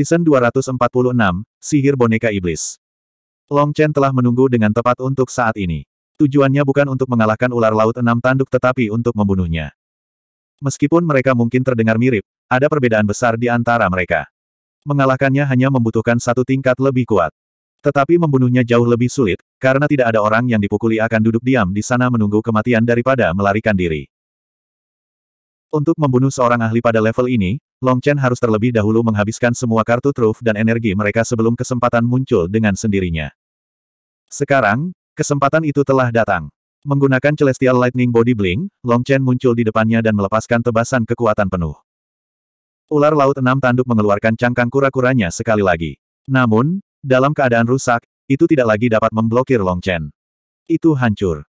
Season 246, Sihir Boneka Iblis. Long Chen telah menunggu dengan tepat untuk saat ini. Tujuannya bukan untuk mengalahkan ular laut enam tanduk tetapi untuk membunuhnya. Meskipun mereka mungkin terdengar mirip, ada perbedaan besar di antara mereka. Mengalahkannya hanya membutuhkan satu tingkat lebih kuat. Tetapi membunuhnya jauh lebih sulit, karena tidak ada orang yang dipukuli akan duduk diam di sana menunggu kematian daripada melarikan diri. Untuk membunuh seorang ahli pada level ini, Long Chen harus terlebih dahulu menghabiskan semua kartu truf dan energi mereka sebelum kesempatan muncul dengan sendirinya. Sekarang, kesempatan itu telah datang. Menggunakan Celestial Lightning Body Bling, Long Chen muncul di depannya dan melepaskan tebasan kekuatan penuh. Ular Laut Enam Tanduk mengeluarkan cangkang kura-kuranya sekali lagi. Namun, dalam keadaan rusak, itu tidak lagi dapat memblokir Long Chen. Itu hancur.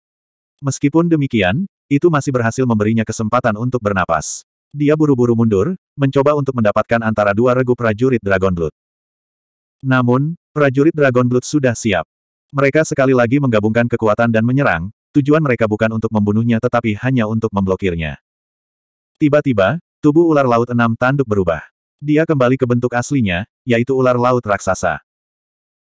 Meskipun demikian, itu masih berhasil memberinya kesempatan untuk bernapas. Dia buru-buru mundur, mencoba untuk mendapatkan antara dua regu prajurit Dragon Blood. Namun, prajurit Dragon Blood sudah siap. Mereka sekali lagi menggabungkan kekuatan dan menyerang, tujuan mereka bukan untuk membunuhnya tetapi hanya untuk memblokirnya. Tiba-tiba, tubuh ular laut enam tanduk berubah. Dia kembali ke bentuk aslinya, yaitu ular laut raksasa.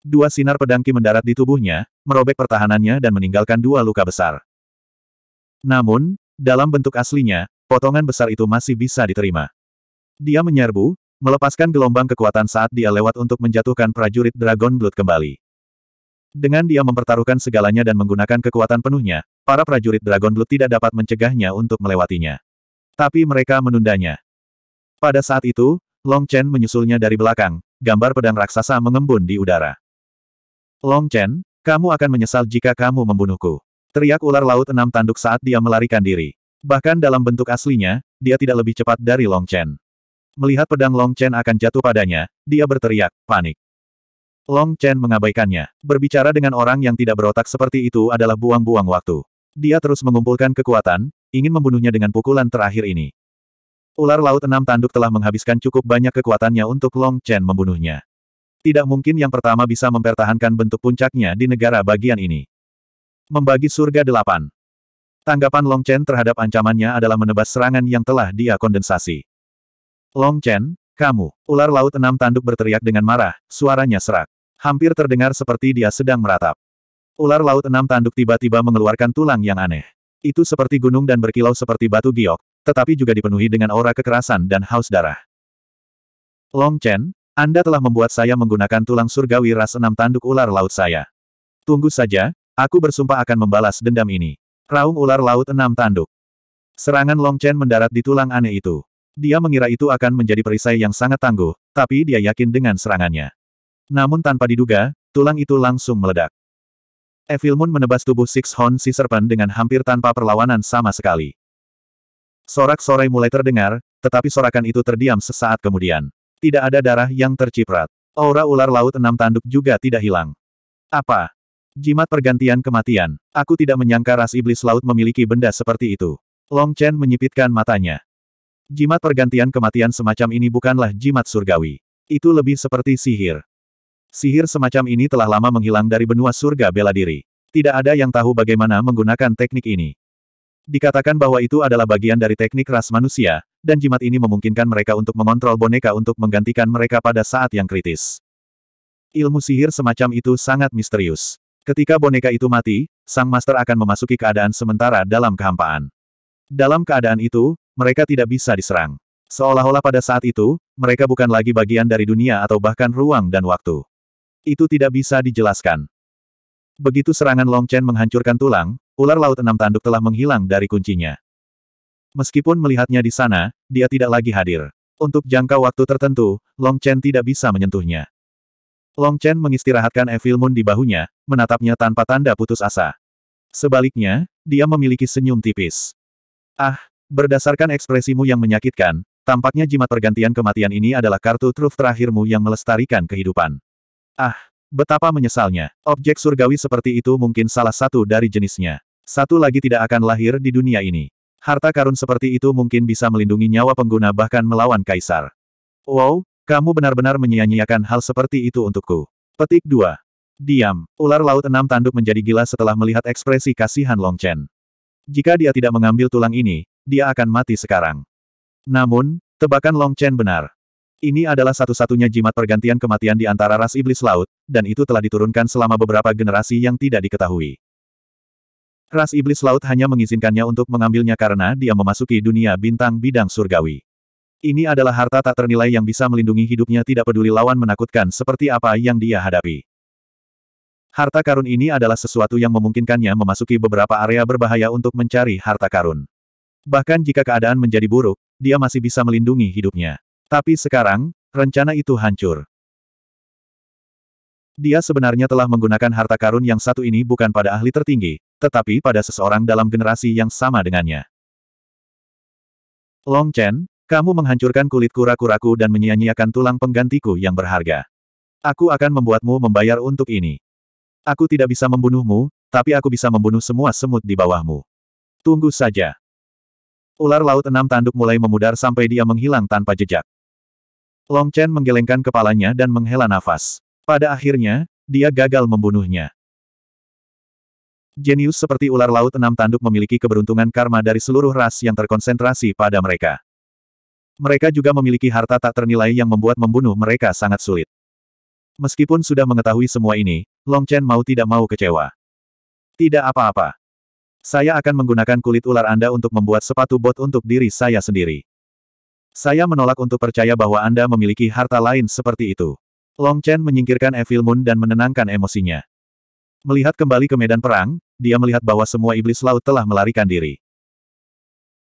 Dua sinar pedangki mendarat di tubuhnya, merobek pertahanannya dan meninggalkan dua luka besar. Namun, dalam bentuk aslinya, potongan besar itu masih bisa diterima. Dia menyerbu, melepaskan gelombang kekuatan saat dia lewat untuk menjatuhkan prajurit Dragon Blood kembali. Dengan dia mempertaruhkan segalanya dan menggunakan kekuatan penuhnya, para prajurit Dragon Blood tidak dapat mencegahnya untuk melewatinya. Tapi mereka menundanya. Pada saat itu, Long Chen menyusulnya dari belakang, gambar pedang raksasa mengembun di udara. Long Chen, kamu akan menyesal jika kamu membunuhku. Teriak ular laut enam tanduk saat dia melarikan diri. Bahkan dalam bentuk aslinya, dia tidak lebih cepat dari Long Chen. Melihat pedang Long Chen akan jatuh padanya, dia berteriak, panik. Long Chen mengabaikannya. Berbicara dengan orang yang tidak berotak seperti itu adalah buang-buang waktu. Dia terus mengumpulkan kekuatan, ingin membunuhnya dengan pukulan terakhir ini. Ular laut enam tanduk telah menghabiskan cukup banyak kekuatannya untuk Long Chen membunuhnya. Tidak mungkin yang pertama bisa mempertahankan bentuk puncaknya di negara bagian ini. Membagi surga delapan. Tanggapan Long Chen terhadap ancamannya adalah menebas serangan yang telah dia kondensasi. Long Chen, kamu, ular laut enam tanduk berteriak dengan marah, suaranya serak. Hampir terdengar seperti dia sedang meratap. Ular laut enam tanduk tiba-tiba mengeluarkan tulang yang aneh. Itu seperti gunung dan berkilau seperti batu giok, tetapi juga dipenuhi dengan aura kekerasan dan haus darah. Long Chen, Anda telah membuat saya menggunakan tulang surgawi ras enam tanduk ular laut saya. Tunggu saja, aku bersumpah akan membalas dendam ini. Raung ular laut enam tanduk. Serangan Long Chen mendarat di tulang aneh itu. Dia mengira itu akan menjadi perisai yang sangat tangguh, tapi dia yakin dengan serangannya. Namun tanpa diduga, tulang itu langsung meledak. Evil Moon menebas tubuh Six Horn Sea Serpent dengan hampir tanpa perlawanan sama sekali. Sorak sorai mulai terdengar, tetapi sorakan itu terdiam sesaat kemudian. Tidak ada darah yang terciprat. Aura ular laut enam tanduk juga tidak hilang. Apa? Jimat pergantian kematian. Aku tidak menyangka ras iblis laut memiliki benda seperti itu. Long Chen menyipitkan matanya. Jimat pergantian kematian semacam ini bukanlah jimat surgawi. Itu lebih seperti sihir. Sihir semacam ini telah lama menghilang dari benua surga bela diri. Tidak ada yang tahu bagaimana menggunakan teknik ini. Dikatakan bahwa itu adalah bagian dari teknik ras manusia, dan jimat ini memungkinkan mereka untuk mengontrol boneka untuk menggantikan mereka pada saat yang kritis. Ilmu sihir semacam itu sangat misterius. Ketika boneka itu mati, sang master akan memasuki keadaan sementara dalam kehampaan. Dalam keadaan itu, mereka tidak bisa diserang. Seolah-olah pada saat itu, mereka bukan lagi bagian dari dunia atau bahkan ruang dan waktu. Itu tidak bisa dijelaskan. Begitu serangan Long Chen menghancurkan tulang, ular laut enam tanduk telah menghilang dari kuncinya. Meskipun melihatnya di sana, dia tidak lagi hadir. Untuk jangka waktu tertentu, Long Chen tidak bisa menyentuhnya. Long Chen mengistirahatkan Evil Moon di bahunya, menatapnya tanpa tanda putus asa. Sebaliknya, dia memiliki senyum tipis. Ah, berdasarkan ekspresimu yang menyakitkan, tampaknya jimat pergantian kematian ini adalah kartu truf terakhirmu yang melestarikan kehidupan. Ah, betapa menyesalnya, objek surgawi seperti itu mungkin salah satu dari jenisnya. Satu lagi tidak akan lahir di dunia ini. Harta karun seperti itu mungkin bisa melindungi nyawa pengguna bahkan melawan kaisar. Wow, kamu benar-benar menyia-nyiakan hal seperti itu untukku. Petik 2. Diam. Ular laut enam tanduk menjadi gila setelah melihat ekspresi kasihan Long Chen. Jika dia tidak mengambil tulang ini, dia akan mati sekarang. Namun, tebakan Long Chen benar. Ini adalah satu-satunya jimat pergantian kematian di antara ras iblis laut, dan itu telah diturunkan selama beberapa generasi yang tidak diketahui. Ras iblis laut hanya mengizinkannya untuk mengambilnya karena dia memasuki dunia bintang bidang surgawi. Ini adalah harta tak ternilai yang bisa melindungi hidupnya tidak peduli lawan menakutkan seperti apa yang dia hadapi. Harta karun ini adalah sesuatu yang memungkinkannya memasuki beberapa area berbahaya untuk mencari harta karun. Bahkan jika keadaan menjadi buruk, dia masih bisa melindungi hidupnya. Tapi sekarang, rencana itu hancur. Dia sebenarnya telah menggunakan harta karun yang satu ini bukan pada ahli tertinggi, tetapi pada seseorang dalam generasi yang sama dengannya. Long Chen, kamu menghancurkan kulit kura-kuraku dan menyia-nyiakan tulang penggantiku yang berharga. Aku akan membuatmu membayar untuk ini. Aku tidak bisa membunuhmu, tapi aku bisa membunuh semua semut di bawahmu. Tunggu saja. Ular laut enam tanduk mulai memudar sampai dia menghilang tanpa jejak. Long Chen menggelengkan kepalanya dan menghela nafas. Pada akhirnya, dia gagal membunuhnya. Jenius seperti ular laut enam tanduk memiliki keberuntungan karma dari seluruh ras yang terkonsentrasi pada mereka. Mereka juga memiliki harta tak ternilai yang membuat membunuh mereka sangat sulit. Meskipun sudah mengetahui semua ini, Long Chen mau tidak mau kecewa. Tidak apa-apa. Saya akan menggunakan kulit ular Anda untuk membuat sepatu bot untuk diri saya sendiri. Saya menolak untuk percaya bahwa Anda memiliki harta lain seperti itu. Long Chen menyingkirkan Evil Moon dan menenangkan emosinya. Melihat kembali ke medan perang, dia melihat bahwa semua iblis laut telah melarikan diri.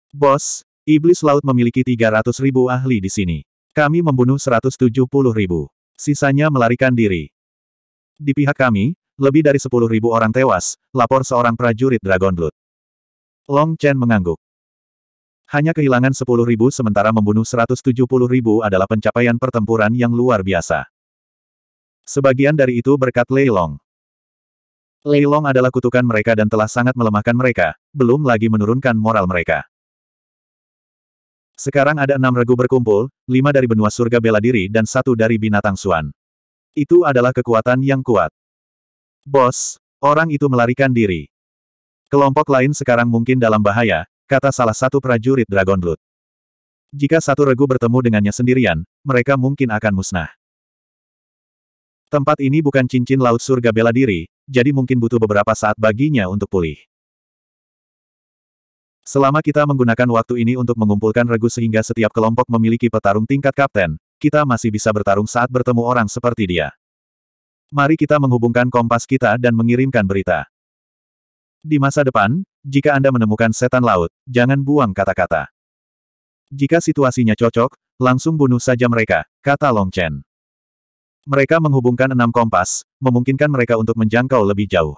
Bos, Iblis laut memiliki 300 ribu ahli di sini. Kami membunuh 170 ribu. Sisanya melarikan diri. Di pihak kami, lebih dari 10 ribu orang tewas, lapor seorang prajurit Dragon Blood. Long Chen mengangguk. Hanya kehilangan 10 ribu sementara membunuh 170 ribu adalah pencapaian pertempuran yang luar biasa. Sebagian dari itu berkat Lei Long. Lei Long adalah kutukan mereka dan telah sangat melemahkan mereka, belum lagi menurunkan moral mereka. Sekarang ada enam regu berkumpul, lima dari benua surga bela diri dan satu dari binatang suan. Itu adalah kekuatan yang kuat. Bos, orang itu melarikan diri. Kelompok lain sekarang mungkin dalam bahaya, kata salah satu prajurit Dragon Blood. Jika satu regu bertemu dengannya sendirian, mereka mungkin akan musnah. Tempat ini bukan cincin laut surga bela diri, jadi mungkin butuh beberapa saat baginya untuk pulih. Selama kita menggunakan waktu ini untuk mengumpulkan regu sehingga setiap kelompok memiliki petarung tingkat kapten, kita masih bisa bertarung saat bertemu orang seperti dia. Mari kita menghubungkan kompas kita dan mengirimkan berita. Di masa depan, jika Anda menemukan setan laut, jangan buang kata-kata. Jika situasinya cocok, langsung bunuh saja mereka, kata Long Chen. Mereka menghubungkan enam kompas, memungkinkan mereka untuk menjangkau lebih jauh.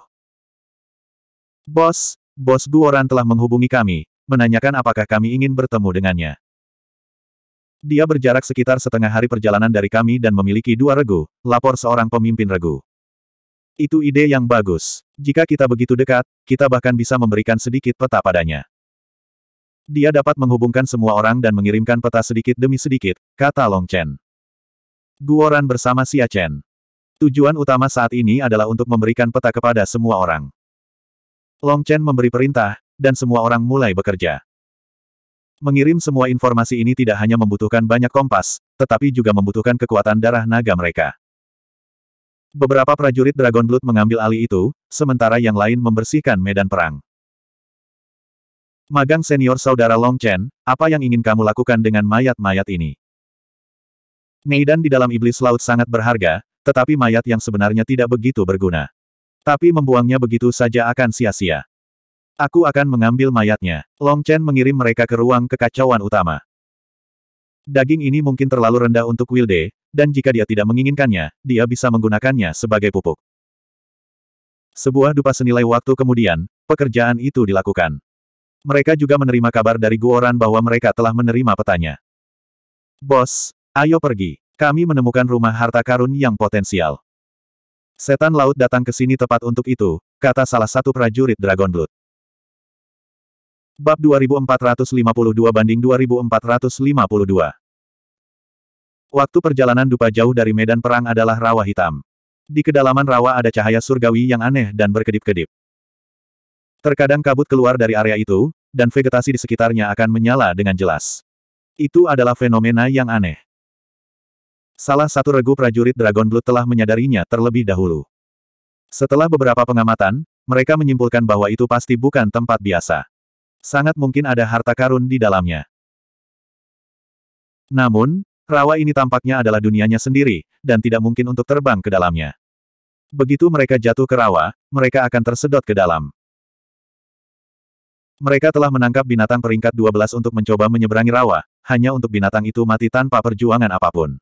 Bos, Bos Guoran telah menghubungi kami, menanyakan apakah kami ingin bertemu dengannya. Dia berjarak sekitar setengah hari perjalanan dari kami dan memiliki dua regu, lapor seorang pemimpin regu. Itu ide yang bagus. Jika kita begitu dekat, kita bahkan bisa memberikan sedikit peta padanya. Dia dapat menghubungkan semua orang dan mengirimkan peta sedikit demi sedikit, kata Long Chen. Guoran bersama Xia Chen. Tujuan utama saat ini adalah untuk memberikan peta kepada semua orang. Long Chen memberi perintah, dan semua orang mulai bekerja. Mengirim semua informasi ini tidak hanya membutuhkan banyak kompas, tetapi juga membutuhkan kekuatan darah naga mereka. Beberapa prajurit Dragon Blood mengambil alih itu, sementara yang lain membersihkan medan perang. Magang senior saudara Long Chen, apa yang ingin kamu lakukan dengan mayat-mayat ini? Neidan di dalam iblis laut sangat berharga, tetapi mayat yang sebenarnya tidak begitu berguna. Tapi membuangnya begitu saja akan sia-sia. Aku akan mengambil mayatnya. Long Chen mengirim mereka ke ruang kekacauan utama. Daging ini mungkin terlalu rendah untuk Wilde, dan jika dia tidak menginginkannya, dia bisa menggunakannya sebagai pupuk. Sebuah dupa senilai waktu kemudian, pekerjaan itu dilakukan. Mereka juga menerima kabar dari Guoran bahwa mereka telah menerima petanya. Bos, ayo pergi. Kami menemukan rumah harta karun yang potensial. Setan laut datang ke sini tepat untuk itu, kata salah satu prajurit Dragon Blood. Bab 2452 banding 2452 Waktu perjalanan dupa jauh dari medan perang adalah rawa hitam. Di kedalaman rawa ada cahaya surgawi yang aneh dan berkedip-kedip. Terkadang kabut keluar dari area itu, dan vegetasi di sekitarnya akan menyala dengan jelas. Itu adalah fenomena yang aneh. Salah satu regu prajurit Dragon Blood telah menyadarinya terlebih dahulu. Setelah beberapa pengamatan, mereka menyimpulkan bahwa itu pasti bukan tempat biasa. Sangat mungkin ada harta karun di dalamnya. Namun, rawa ini tampaknya adalah dunianya sendiri, dan tidak mungkin untuk terbang ke dalamnya. Begitu mereka jatuh ke rawa, mereka akan tersedot ke dalam. Mereka telah menangkap binatang peringkat 12 untuk mencoba menyeberangi rawa, hanya untuk binatang itu mati tanpa perjuangan apapun.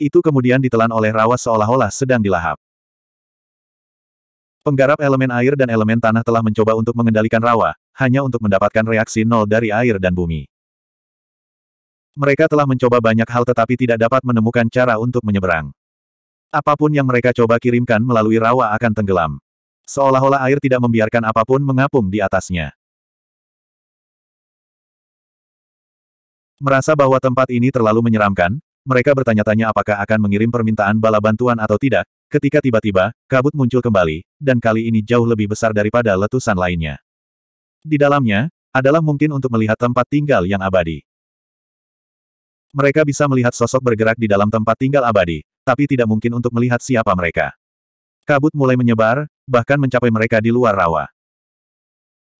Itu kemudian ditelan oleh rawa seolah-olah sedang dilahap. Penggarap elemen air dan elemen tanah telah mencoba untuk mengendalikan rawa, hanya untuk mendapatkan reaksi nol dari air dan bumi. Mereka telah mencoba banyak hal tetapi tidak dapat menemukan cara untuk menyeberang. Apapun yang mereka coba kirimkan melalui rawa akan tenggelam. Seolah-olah air tidak membiarkan apapun mengapung di atasnya. Merasa bahwa tempat ini terlalu menyeramkan, mereka bertanya-tanya apakah akan mengirim permintaan bala bantuan atau tidak, ketika tiba-tiba, kabut muncul kembali, dan kali ini jauh lebih besar daripada letusan lainnya. Di dalamnya, adalah mungkin untuk melihat tempat tinggal yang abadi. Mereka bisa melihat sosok bergerak di dalam tempat tinggal abadi, tapi tidak mungkin untuk melihat siapa mereka. Kabut mulai menyebar, bahkan mencapai mereka di luar rawa.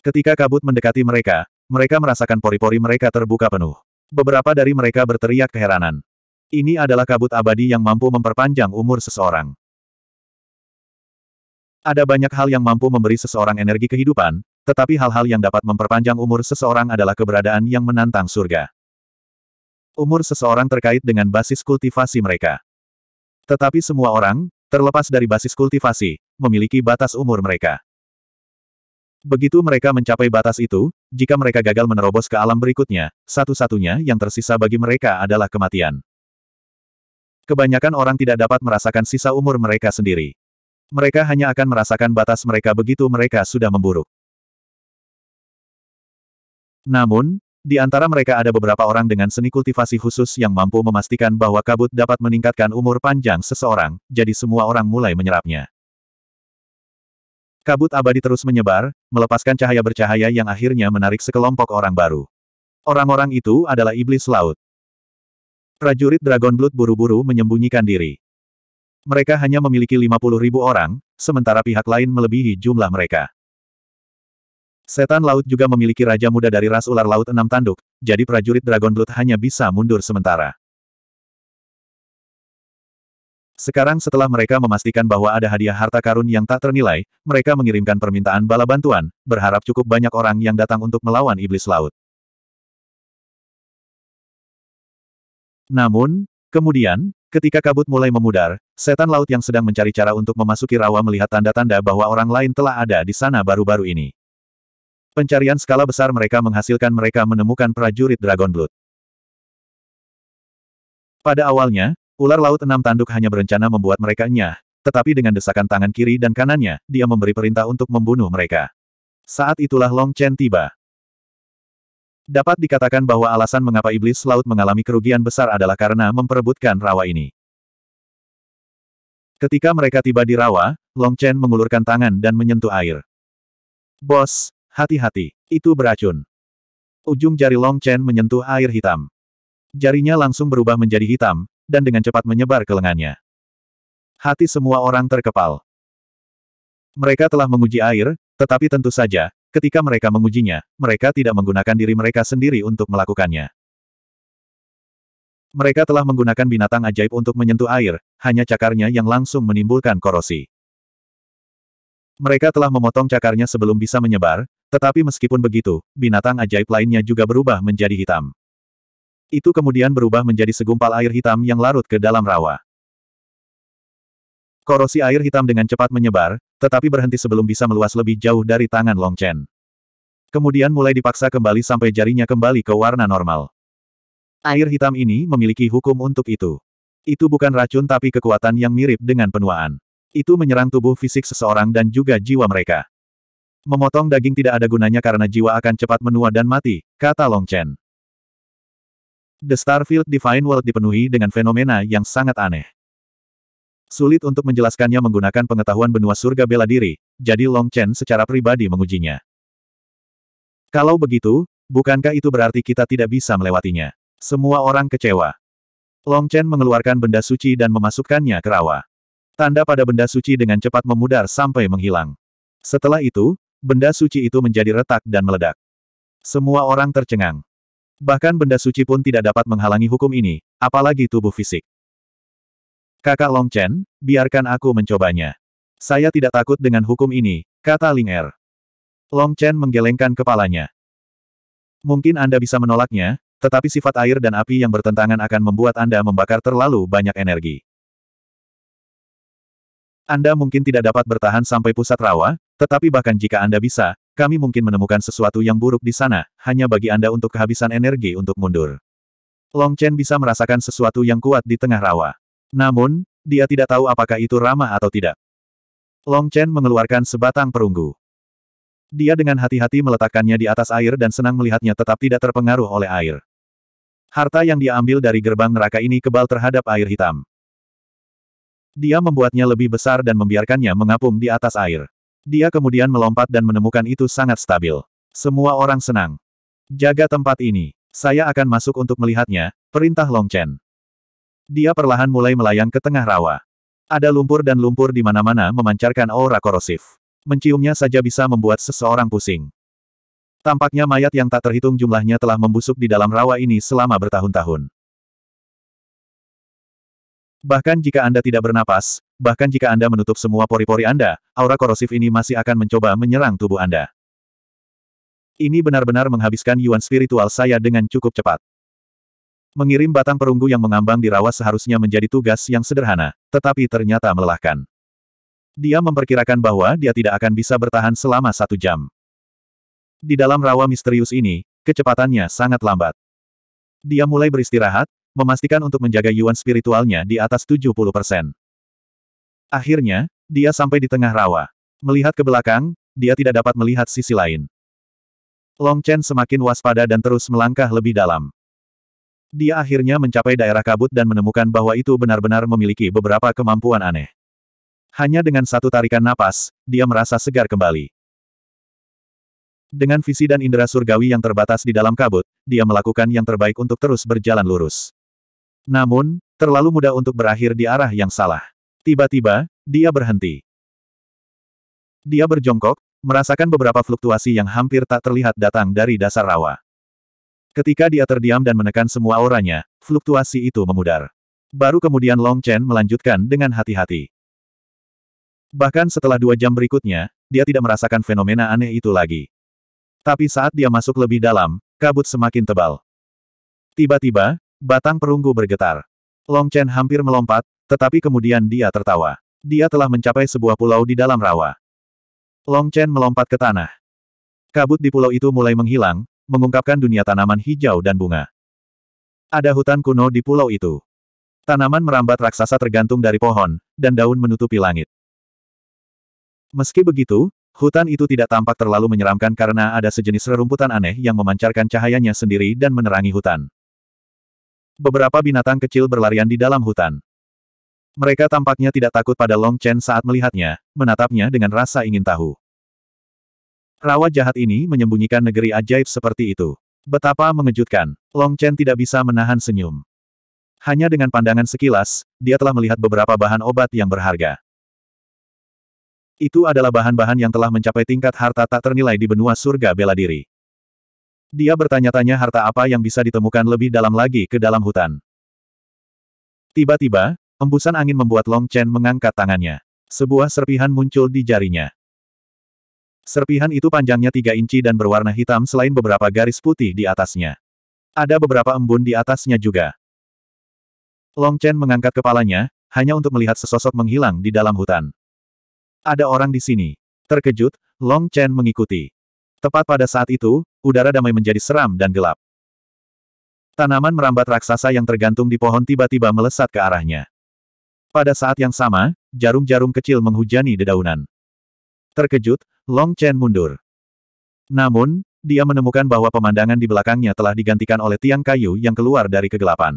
Ketika kabut mendekati mereka, mereka merasakan pori-pori mereka terbuka penuh. Beberapa dari mereka berteriak keheranan. Ini adalah kabut abadi yang mampu memperpanjang umur seseorang. Ada banyak hal yang mampu memberi seseorang energi kehidupan, tetapi hal-hal yang dapat memperpanjang umur seseorang adalah keberadaan yang menantang surga. Umur seseorang terkait dengan basis kultivasi mereka. Tetapi semua orang, terlepas dari basis kultivasi, memiliki batas umur mereka. Begitu mereka mencapai batas itu, jika mereka gagal menerobos ke alam berikutnya, satu-satunya yang tersisa bagi mereka adalah kematian. Kebanyakan orang tidak dapat merasakan sisa umur mereka sendiri. Mereka hanya akan merasakan batas mereka begitu mereka sudah memburuk. Namun, di antara mereka ada beberapa orang dengan seni kultivasi khusus yang mampu memastikan bahwa kabut dapat meningkatkan umur panjang seseorang, jadi semua orang mulai menyerapnya. Kabut abadi terus menyebar, melepaskan cahaya bercahaya yang akhirnya menarik sekelompok orang baru. Orang-orang itu adalah iblis laut. Prajurit Dragon Blood buru-buru menyembunyikan diri. Mereka hanya memiliki 50 ribu orang, sementara pihak lain melebihi jumlah mereka. Setan laut juga memiliki raja muda dari ras ular laut enam tanduk, jadi prajurit Dragon Blood hanya bisa mundur sementara. Sekarang setelah mereka memastikan bahwa ada hadiah harta karun yang tak ternilai, mereka mengirimkan permintaan bala bantuan, berharap cukup banyak orang yang datang untuk melawan iblis laut. Namun, kemudian, ketika kabut mulai memudar, setan laut yang sedang mencari cara untuk memasuki rawa melihat tanda-tanda bahwa orang lain telah ada di sana baru-baru ini. Pencarian skala besar mereka menghasilkan mereka menemukan prajurit Dragon Blood. Pada awalnya, ular laut enam tanduk hanya berencana membuat mereka nyah, tetapi dengan desakan tangan kiri dan kanannya, dia memberi perintah untuk membunuh mereka. Saat itulah Long Chen tiba. Dapat dikatakan bahwa alasan mengapa iblis laut mengalami kerugian besar adalah karena memperebutkan rawa ini. Ketika mereka tiba di rawa, Long Chen mengulurkan tangan dan menyentuh air. Bos, hati-hati, itu beracun. Ujung jari Long Chen menyentuh air hitam. Jarinya langsung berubah menjadi hitam, dan dengan cepat menyebar ke lengannya. Hati semua orang terkepal. Mereka telah menguji air, tetapi tentu saja, Ketika mereka mengujinya, mereka tidak menggunakan diri mereka sendiri untuk melakukannya. Mereka telah menggunakan binatang ajaib untuk menyentuh air, hanya cakarnya yang langsung menimbulkan korosi. Mereka telah memotong cakarnya sebelum bisa menyebar, tetapi meskipun begitu, binatang ajaib lainnya juga berubah menjadi hitam. Itu kemudian berubah menjadi segumpal air hitam yang larut ke dalam rawa. Korosi air hitam dengan cepat menyebar, tetapi berhenti sebelum bisa meluas lebih jauh dari tangan Long Chen. Kemudian mulai dipaksa kembali sampai jarinya kembali ke warna normal. Air hitam ini memiliki hukum untuk itu. Itu bukan racun tapi kekuatan yang mirip dengan penuaan. Itu menyerang tubuh fisik seseorang dan juga jiwa mereka. Memotong daging tidak ada gunanya karena jiwa akan cepat menua dan mati, kata Long Chen. The Starfield Divine World dipenuhi dengan fenomena yang sangat aneh. Sulit untuk menjelaskannya menggunakan pengetahuan benua surga bela diri, jadi Long Chen secara pribadi mengujinya. Kalau begitu, bukankah itu berarti kita tidak bisa melewatinya? Semua orang kecewa. Long Chen mengeluarkan benda suci dan memasukkannya ke rawa. Tanda pada benda suci dengan cepat memudar sampai menghilang. Setelah itu, benda suci itu menjadi retak dan meledak. Semua orang tercengang. Bahkan benda suci pun tidak dapat menghalangi hukum ini, apalagi tubuh fisik. Kakak Long Chen, biarkan aku mencobanya. Saya tidak takut dengan hukum ini, kata Ling Er. Long Chen menggelengkan kepalanya. Mungkin Anda bisa menolaknya, tetapi sifat air dan api yang bertentangan akan membuat Anda membakar terlalu banyak energi. Anda mungkin tidak dapat bertahan sampai pusat rawa, tetapi bahkan jika Anda bisa, kami mungkin menemukan sesuatu yang buruk di sana, hanya bagi Anda untuk kehabisan energi untuk mundur. Long Chen bisa merasakan sesuatu yang kuat di tengah rawa. Namun, dia tidak tahu apakah itu ramah atau tidak. Long Chen mengeluarkan sebatang perunggu. Dia dengan hati-hati meletakkannya di atas air dan senang melihatnya tetap tidak terpengaruh oleh air. Harta yang dia ambil dari gerbang neraka ini kebal terhadap air hitam. Dia membuatnya lebih besar dan membiarkannya mengapung di atas air. Dia kemudian melompat dan menemukan itu sangat stabil. Semua orang senang. Jaga tempat ini. Saya akan masuk untuk melihatnya, perintah Long Chen. Dia perlahan mulai melayang ke tengah rawa. Ada lumpur dan lumpur di mana-mana memancarkan aura korosif. Menciumnya saja bisa membuat seseorang pusing. Tampaknya mayat yang tak terhitung jumlahnya telah membusuk di dalam rawa ini selama bertahun-tahun. Bahkan jika Anda tidak bernapas, bahkan jika Anda menutup semua pori-pori Anda, aura korosif ini masih akan mencoba menyerang tubuh Anda. Ini benar-benar menghabiskan yuan spiritual saya dengan cukup cepat. Mengirim batang perunggu yang mengambang di rawa seharusnya menjadi tugas yang sederhana, tetapi ternyata melelahkan. Dia memperkirakan bahwa dia tidak akan bisa bertahan selama satu jam. Di dalam rawa misterius ini, kecepatannya sangat lambat. Dia mulai beristirahat, memastikan untuk menjaga yuan spiritualnya di atas 70%. Akhirnya, dia sampai di tengah rawa. Melihat ke belakang, dia tidak dapat melihat sisi lain. Long Chen semakin waspada dan terus melangkah lebih dalam. Dia akhirnya mencapai daerah kabut dan menemukan bahwa itu benar-benar memiliki beberapa kemampuan aneh. Hanya dengan satu tarikan napas, dia merasa segar kembali. Dengan visi dan indera surgawi yang terbatas di dalam kabut, dia melakukan yang terbaik untuk terus berjalan lurus. Namun, terlalu mudah untuk berakhir di arah yang salah. Tiba-tiba, dia berhenti. Dia berjongkok, merasakan beberapa fluktuasi yang hampir tak terlihat datang dari dasar rawa. Ketika dia terdiam dan menekan semua auranya, fluktuasi itu memudar. Baru kemudian Long Chen melanjutkan dengan hati-hati. Bahkan setelah dua jam berikutnya, dia tidak merasakan fenomena aneh itu lagi. Tapi saat dia masuk lebih dalam, kabut semakin tebal. Tiba-tiba, batang perunggu bergetar. Long Chen hampir melompat, tetapi kemudian dia tertawa. Dia telah mencapai sebuah pulau di dalam rawa. Long Chen melompat ke tanah. Kabut di pulau itu mulai menghilang, mengungkapkan dunia tanaman hijau dan bunga. Ada hutan kuno di pulau itu. Tanaman merambat raksasa tergantung dari pohon, dan daun menutupi langit. Meski begitu, hutan itu tidak tampak terlalu menyeramkan karena ada sejenis rerumputan aneh yang memancarkan cahayanya sendiri dan menerangi hutan. Beberapa binatang kecil berlarian di dalam hutan. Mereka tampaknya tidak takut pada Long Chen saat melihatnya, menatapnya dengan rasa ingin tahu. Rawa jahat ini menyembunyikan negeri ajaib seperti itu. Betapa mengejutkan, Long Chen tidak bisa menahan senyum. Hanya dengan pandangan sekilas, dia telah melihat beberapa bahan obat yang berharga. Itu adalah bahan-bahan yang telah mencapai tingkat harta tak ternilai di benua surga bela diri. Dia bertanya-tanya harta apa yang bisa ditemukan lebih dalam lagi ke dalam hutan. Tiba-tiba, embusan angin membuat Long Chen mengangkat tangannya. Sebuah serpihan muncul di jarinya. Serpihan itu panjangnya tiga inci dan berwarna hitam selain beberapa garis putih di atasnya. Ada beberapa embun di atasnya juga. Long Chen mengangkat kepalanya, hanya untuk melihat sesosok menghilang di dalam hutan. Ada orang di sini. Terkejut, Long Chen mengikuti. Tepat pada saat itu, udara damai menjadi seram dan gelap. Tanaman merambat raksasa yang tergantung di pohon tiba-tiba melesat ke arahnya. Pada saat yang sama, jarum-jarum kecil menghujani dedaunan. Terkejut, Long Chen mundur. Namun, dia menemukan bahwa pemandangan di belakangnya telah digantikan oleh tiang kayu yang keluar dari kegelapan.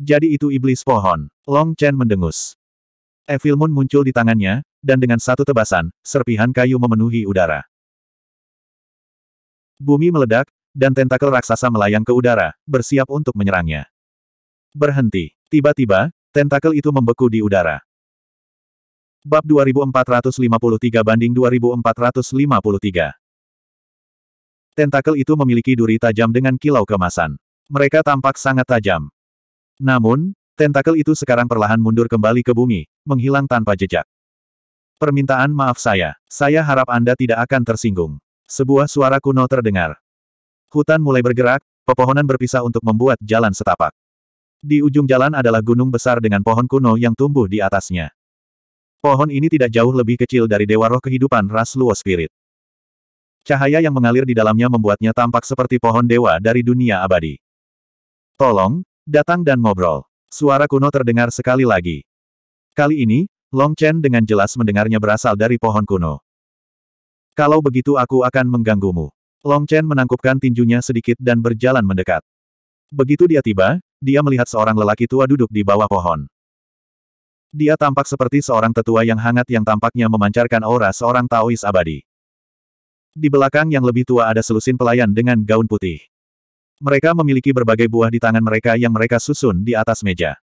Jadi itu iblis pohon. Long Chen mendengus. Evil Moon muncul di tangannya, dan dengan satu tebasan, serpihan kayu memenuhi udara. Bumi meledak, dan tentakel raksasa melayang ke udara, bersiap untuk menyerangnya. Berhenti. Tiba-tiba, tentakel itu membeku di udara. Bab 2453 banding 2453. Tentakel itu memiliki duri tajam dengan kilau kemasan. Mereka tampak sangat tajam. Namun, tentakel itu sekarang perlahan mundur kembali ke bumi, menghilang tanpa jejak. Permintaan maaf saya. Saya harap Anda tidak akan tersinggung. Sebuah suara kuno terdengar. Hutan mulai bergerak, pepohonan berpisah untuk membuat jalan setapak. Di ujung jalan adalah gunung besar dengan pohon kuno yang tumbuh di atasnya. Pohon ini tidak jauh lebih kecil dari dewa roh kehidupan ras Luo Spirit. Cahaya yang mengalir di dalamnya membuatnya tampak seperti pohon dewa dari dunia abadi. Tolong, datang dan ngobrol. Suara kuno terdengar sekali lagi. Kali ini, Long Chen dengan jelas mendengarnya berasal dari pohon kuno. Kalau begitu aku akan mengganggumu. Long Chen menangkupkan tinjunya sedikit dan berjalan mendekat. Begitu dia tiba, dia melihat seorang lelaki tua duduk di bawah pohon. Dia tampak seperti seorang tetua yang hangat yang tampaknya memancarkan aura seorang Taois abadi. Di belakang yang lebih tua ada selusin pelayan dengan gaun putih. Mereka memiliki berbagai buah di tangan mereka yang mereka susun di atas meja.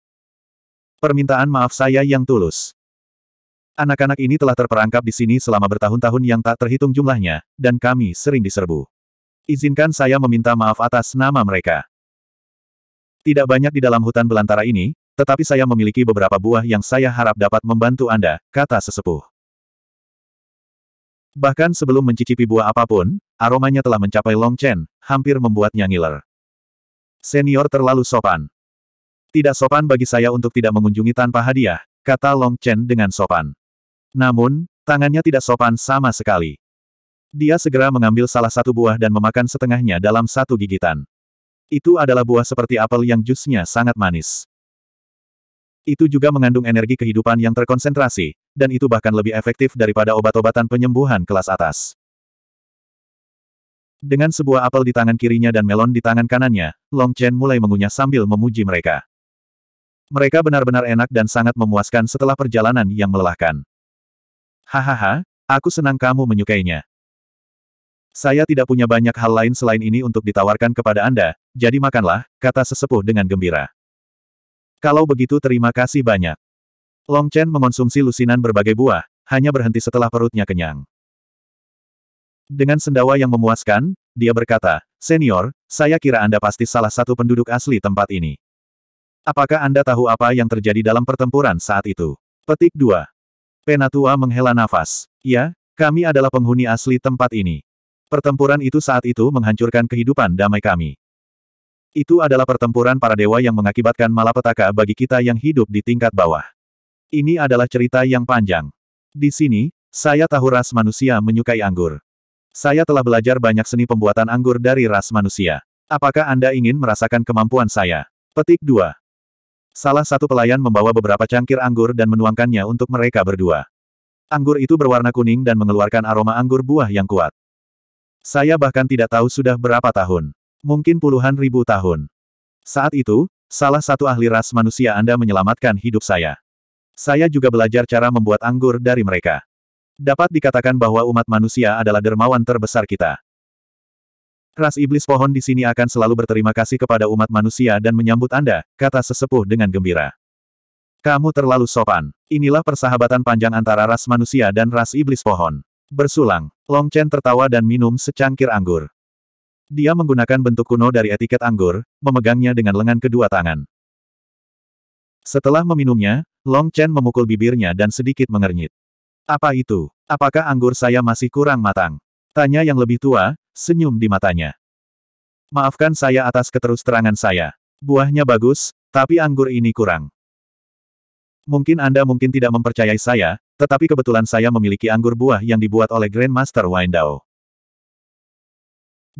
Permintaan maaf saya yang tulus. Anak-anak ini telah terperangkap di sini selama bertahun-tahun yang tak terhitung jumlahnya, dan kami sering diserbu. Izinkan saya meminta maaf atas nama mereka. Tidak banyak di dalam hutan belantara ini, tetapi saya memiliki beberapa buah yang saya harap dapat membantu Anda, kata sesepuh. Bahkan sebelum mencicipi buah apapun, aromanya telah mencapai Long Chen, hampir membuatnya ngiler. Senior terlalu sopan. Tidak sopan bagi saya untuk tidak mengunjungi tanpa hadiah, kata Long Chen dengan sopan. Namun, tangannya tidak sopan sama sekali. Dia segera mengambil salah satu buah dan memakan setengahnya dalam satu gigitan. Itu adalah buah seperti apel yang jusnya sangat manis. Itu juga mengandung energi kehidupan yang terkonsentrasi, dan itu bahkan lebih efektif daripada obat-obatan penyembuhan kelas atas. Dengan sebuah apel di tangan kirinya dan melon di tangan kanannya, Long Chen mulai mengunyah sambil memuji mereka. Mereka benar-benar enak dan sangat memuaskan setelah perjalanan yang melelahkan. Hahaha, aku senang kamu menyukainya. Saya tidak punya banyak hal lain selain ini untuk ditawarkan kepada Anda, jadi makanlah, kata sesepuh dengan gembira. Kalau begitu terima kasih banyak. Long Chen mengonsumsi lusinan berbagai buah, hanya berhenti setelah perutnya kenyang. Dengan sendawa yang memuaskan, dia berkata, Senior, saya kira Anda pasti salah satu penduduk asli tempat ini. Apakah Anda tahu apa yang terjadi dalam pertempuran saat itu? Petik 2. Penatua menghela nafas. Ya, kami adalah penghuni asli tempat ini. Pertempuran itu saat itu menghancurkan kehidupan damai kami. Itu adalah pertempuran para dewa yang mengakibatkan malapetaka bagi kita yang hidup di tingkat bawah. Ini adalah cerita yang panjang. Di sini, saya tahu ras manusia menyukai anggur. Saya telah belajar banyak seni pembuatan anggur dari ras manusia. Apakah Anda ingin merasakan kemampuan saya? Petik 2. Salah satu pelayan membawa beberapa cangkir anggur dan menuangkannya untuk mereka berdua. Anggur itu berwarna kuning dan mengeluarkan aroma anggur buah yang kuat. Saya bahkan tidak tahu sudah berapa tahun. Mungkin puluhan ribu tahun. Saat itu, salah satu ahli ras manusia Anda menyelamatkan hidup saya. Saya juga belajar cara membuat anggur dari mereka. Dapat dikatakan bahwa umat manusia adalah dermawan terbesar kita. Ras iblis pohon di sini akan selalu berterima kasih kepada umat manusia dan menyambut Anda, kata sesepuh dengan gembira. Kamu terlalu sopan. Inilah persahabatan panjang antara ras manusia dan ras iblis pohon. Bersulang, Long Chen tertawa dan minum secangkir anggur. Dia menggunakan bentuk kuno dari etiket anggur, memegangnya dengan lengan kedua tangan. Setelah meminumnya, Long Chen memukul bibirnya dan sedikit mengernyit. Apa itu? Apakah anggur saya masih kurang matang? Tanya yang lebih tua, senyum di matanya. Maafkan saya atas keterus terangan saya. Buahnya bagus, tapi anggur ini kurang. Mungkin Anda mungkin tidak mempercayai saya, tetapi kebetulan saya memiliki anggur buah yang dibuat oleh Grandmaster Wendao.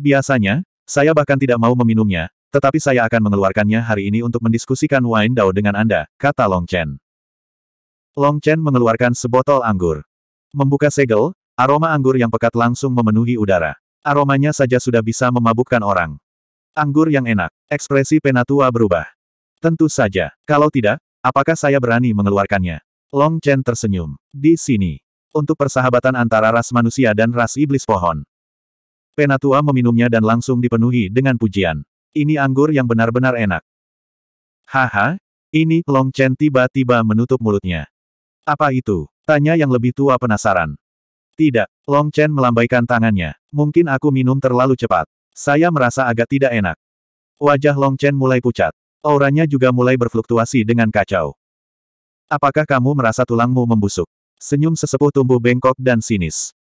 Biasanya, saya bahkan tidak mau meminumnya, tetapi saya akan mengeluarkannya hari ini untuk mendiskusikan wine Dao dengan Anda, kata Long Chen. Long Chen mengeluarkan sebotol anggur. Membuka segel, aroma anggur yang pekat langsung memenuhi udara. Aromanya saja sudah bisa memabukkan orang. Anggur yang enak, ekspresi penatua berubah. Tentu saja, kalau tidak, apakah saya berani mengeluarkannya? Long Chen tersenyum. Di sini. Untuk persahabatan antara ras manusia dan ras iblis pohon. Penatua meminumnya dan langsung dipenuhi dengan pujian. Ini anggur yang benar-benar enak. Haha, ini Long Chen tiba-tiba menutup mulutnya. Apa itu? Tanya yang lebih tua penasaran. Tidak, Long Chen melambaikan tangannya. Mungkin aku minum terlalu cepat. Saya merasa agak tidak enak. Wajah Long Chen mulai pucat. Auranya juga mulai berfluktuasi dengan kacau. Apakah kamu merasa tulangmu membusuk? Senyum sesepuh tumbuh bengkok dan sinis.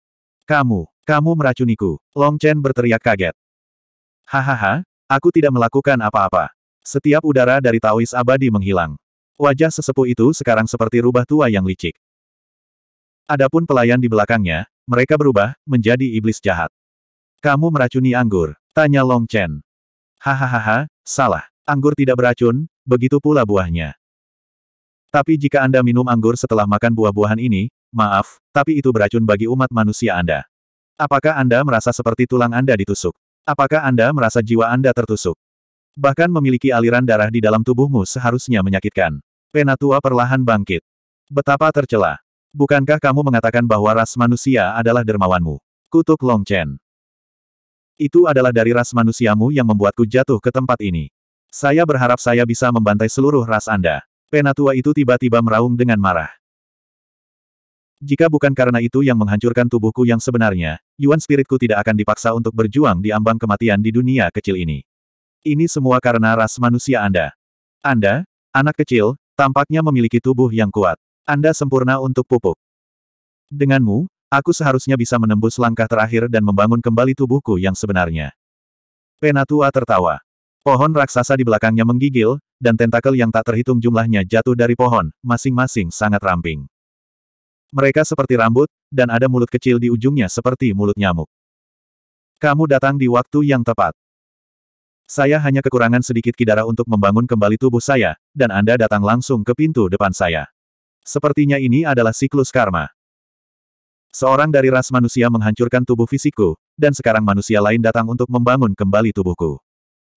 Kamu, kamu meracuniku. Long Chen berteriak kaget. Hahaha, aku tidak melakukan apa-apa. Setiap udara dari Taois abadi menghilang. Wajah sesepuh itu sekarang seperti rubah tua yang licik. Adapun pelayan di belakangnya, mereka berubah, menjadi iblis jahat. Kamu meracuni anggur, tanya Long Chen. Hahaha, salah. Anggur tidak beracun, begitu pula buahnya. Tapi jika Anda minum anggur setelah makan buah-buahan ini, maaf, tapi itu beracun bagi umat manusia Anda. Apakah Anda merasa seperti tulang Anda ditusuk? Apakah Anda merasa jiwa Anda tertusuk? Bahkan memiliki aliran darah di dalam tubuhmu seharusnya menyakitkan. Penatua perlahan bangkit. Betapa tercela. Bukankah kamu mengatakan bahwa ras manusia adalah dermawanmu? Kutuk Long Chen. Itu adalah dari ras manusiamu yang membuatku jatuh ke tempat ini. Saya berharap saya bisa membantai seluruh ras Anda. Penatua itu tiba-tiba meraung dengan marah. Jika bukan karena itu yang menghancurkan tubuhku yang sebenarnya, Yuan spiritku tidak akan dipaksa untuk berjuang di ambang kematian di dunia kecil ini. Ini semua karena ras manusia Anda. Anda, anak kecil, tampaknya memiliki tubuh yang kuat. Anda sempurna untuk pupuk. Denganmu, aku seharusnya bisa menembus langkah terakhir dan membangun kembali tubuhku yang sebenarnya. Penatua tertawa. Pohon raksasa di belakangnya menggigil, dan tentakel yang tak terhitung jumlahnya jatuh dari pohon, masing-masing sangat ramping. Mereka seperti rambut, dan ada mulut kecil di ujungnya seperti mulut nyamuk. Kamu datang di waktu yang tepat. Saya hanya kekurangan sedikit kidara untuk membangun kembali tubuh saya, dan Anda datang langsung ke pintu depan saya. Sepertinya ini adalah siklus karma. Seorang dari ras manusia menghancurkan tubuh fisikku, dan sekarang manusia lain datang untuk membangun kembali tubuhku.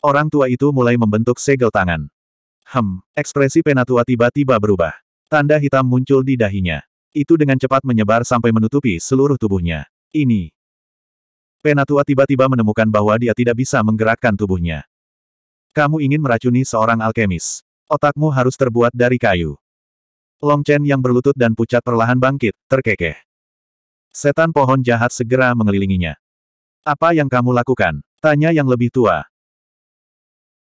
Orang tua itu mulai membentuk segel tangan. Hem, ekspresi penatua tiba-tiba berubah. Tanda hitam muncul di dahinya itu dengan cepat menyebar sampai menutupi seluruh tubuhnya. Ini. Penatua tiba-tiba menemukan bahwa dia tidak bisa menggerakkan tubuhnya. Kamu ingin meracuni seorang alkemis. Otakmu harus terbuat dari kayu. Long Chen yang berlutut dan pucat perlahan bangkit, terkekeh. Setan pohon jahat segera mengelilinginya. Apa yang kamu lakukan? Tanya yang lebih tua.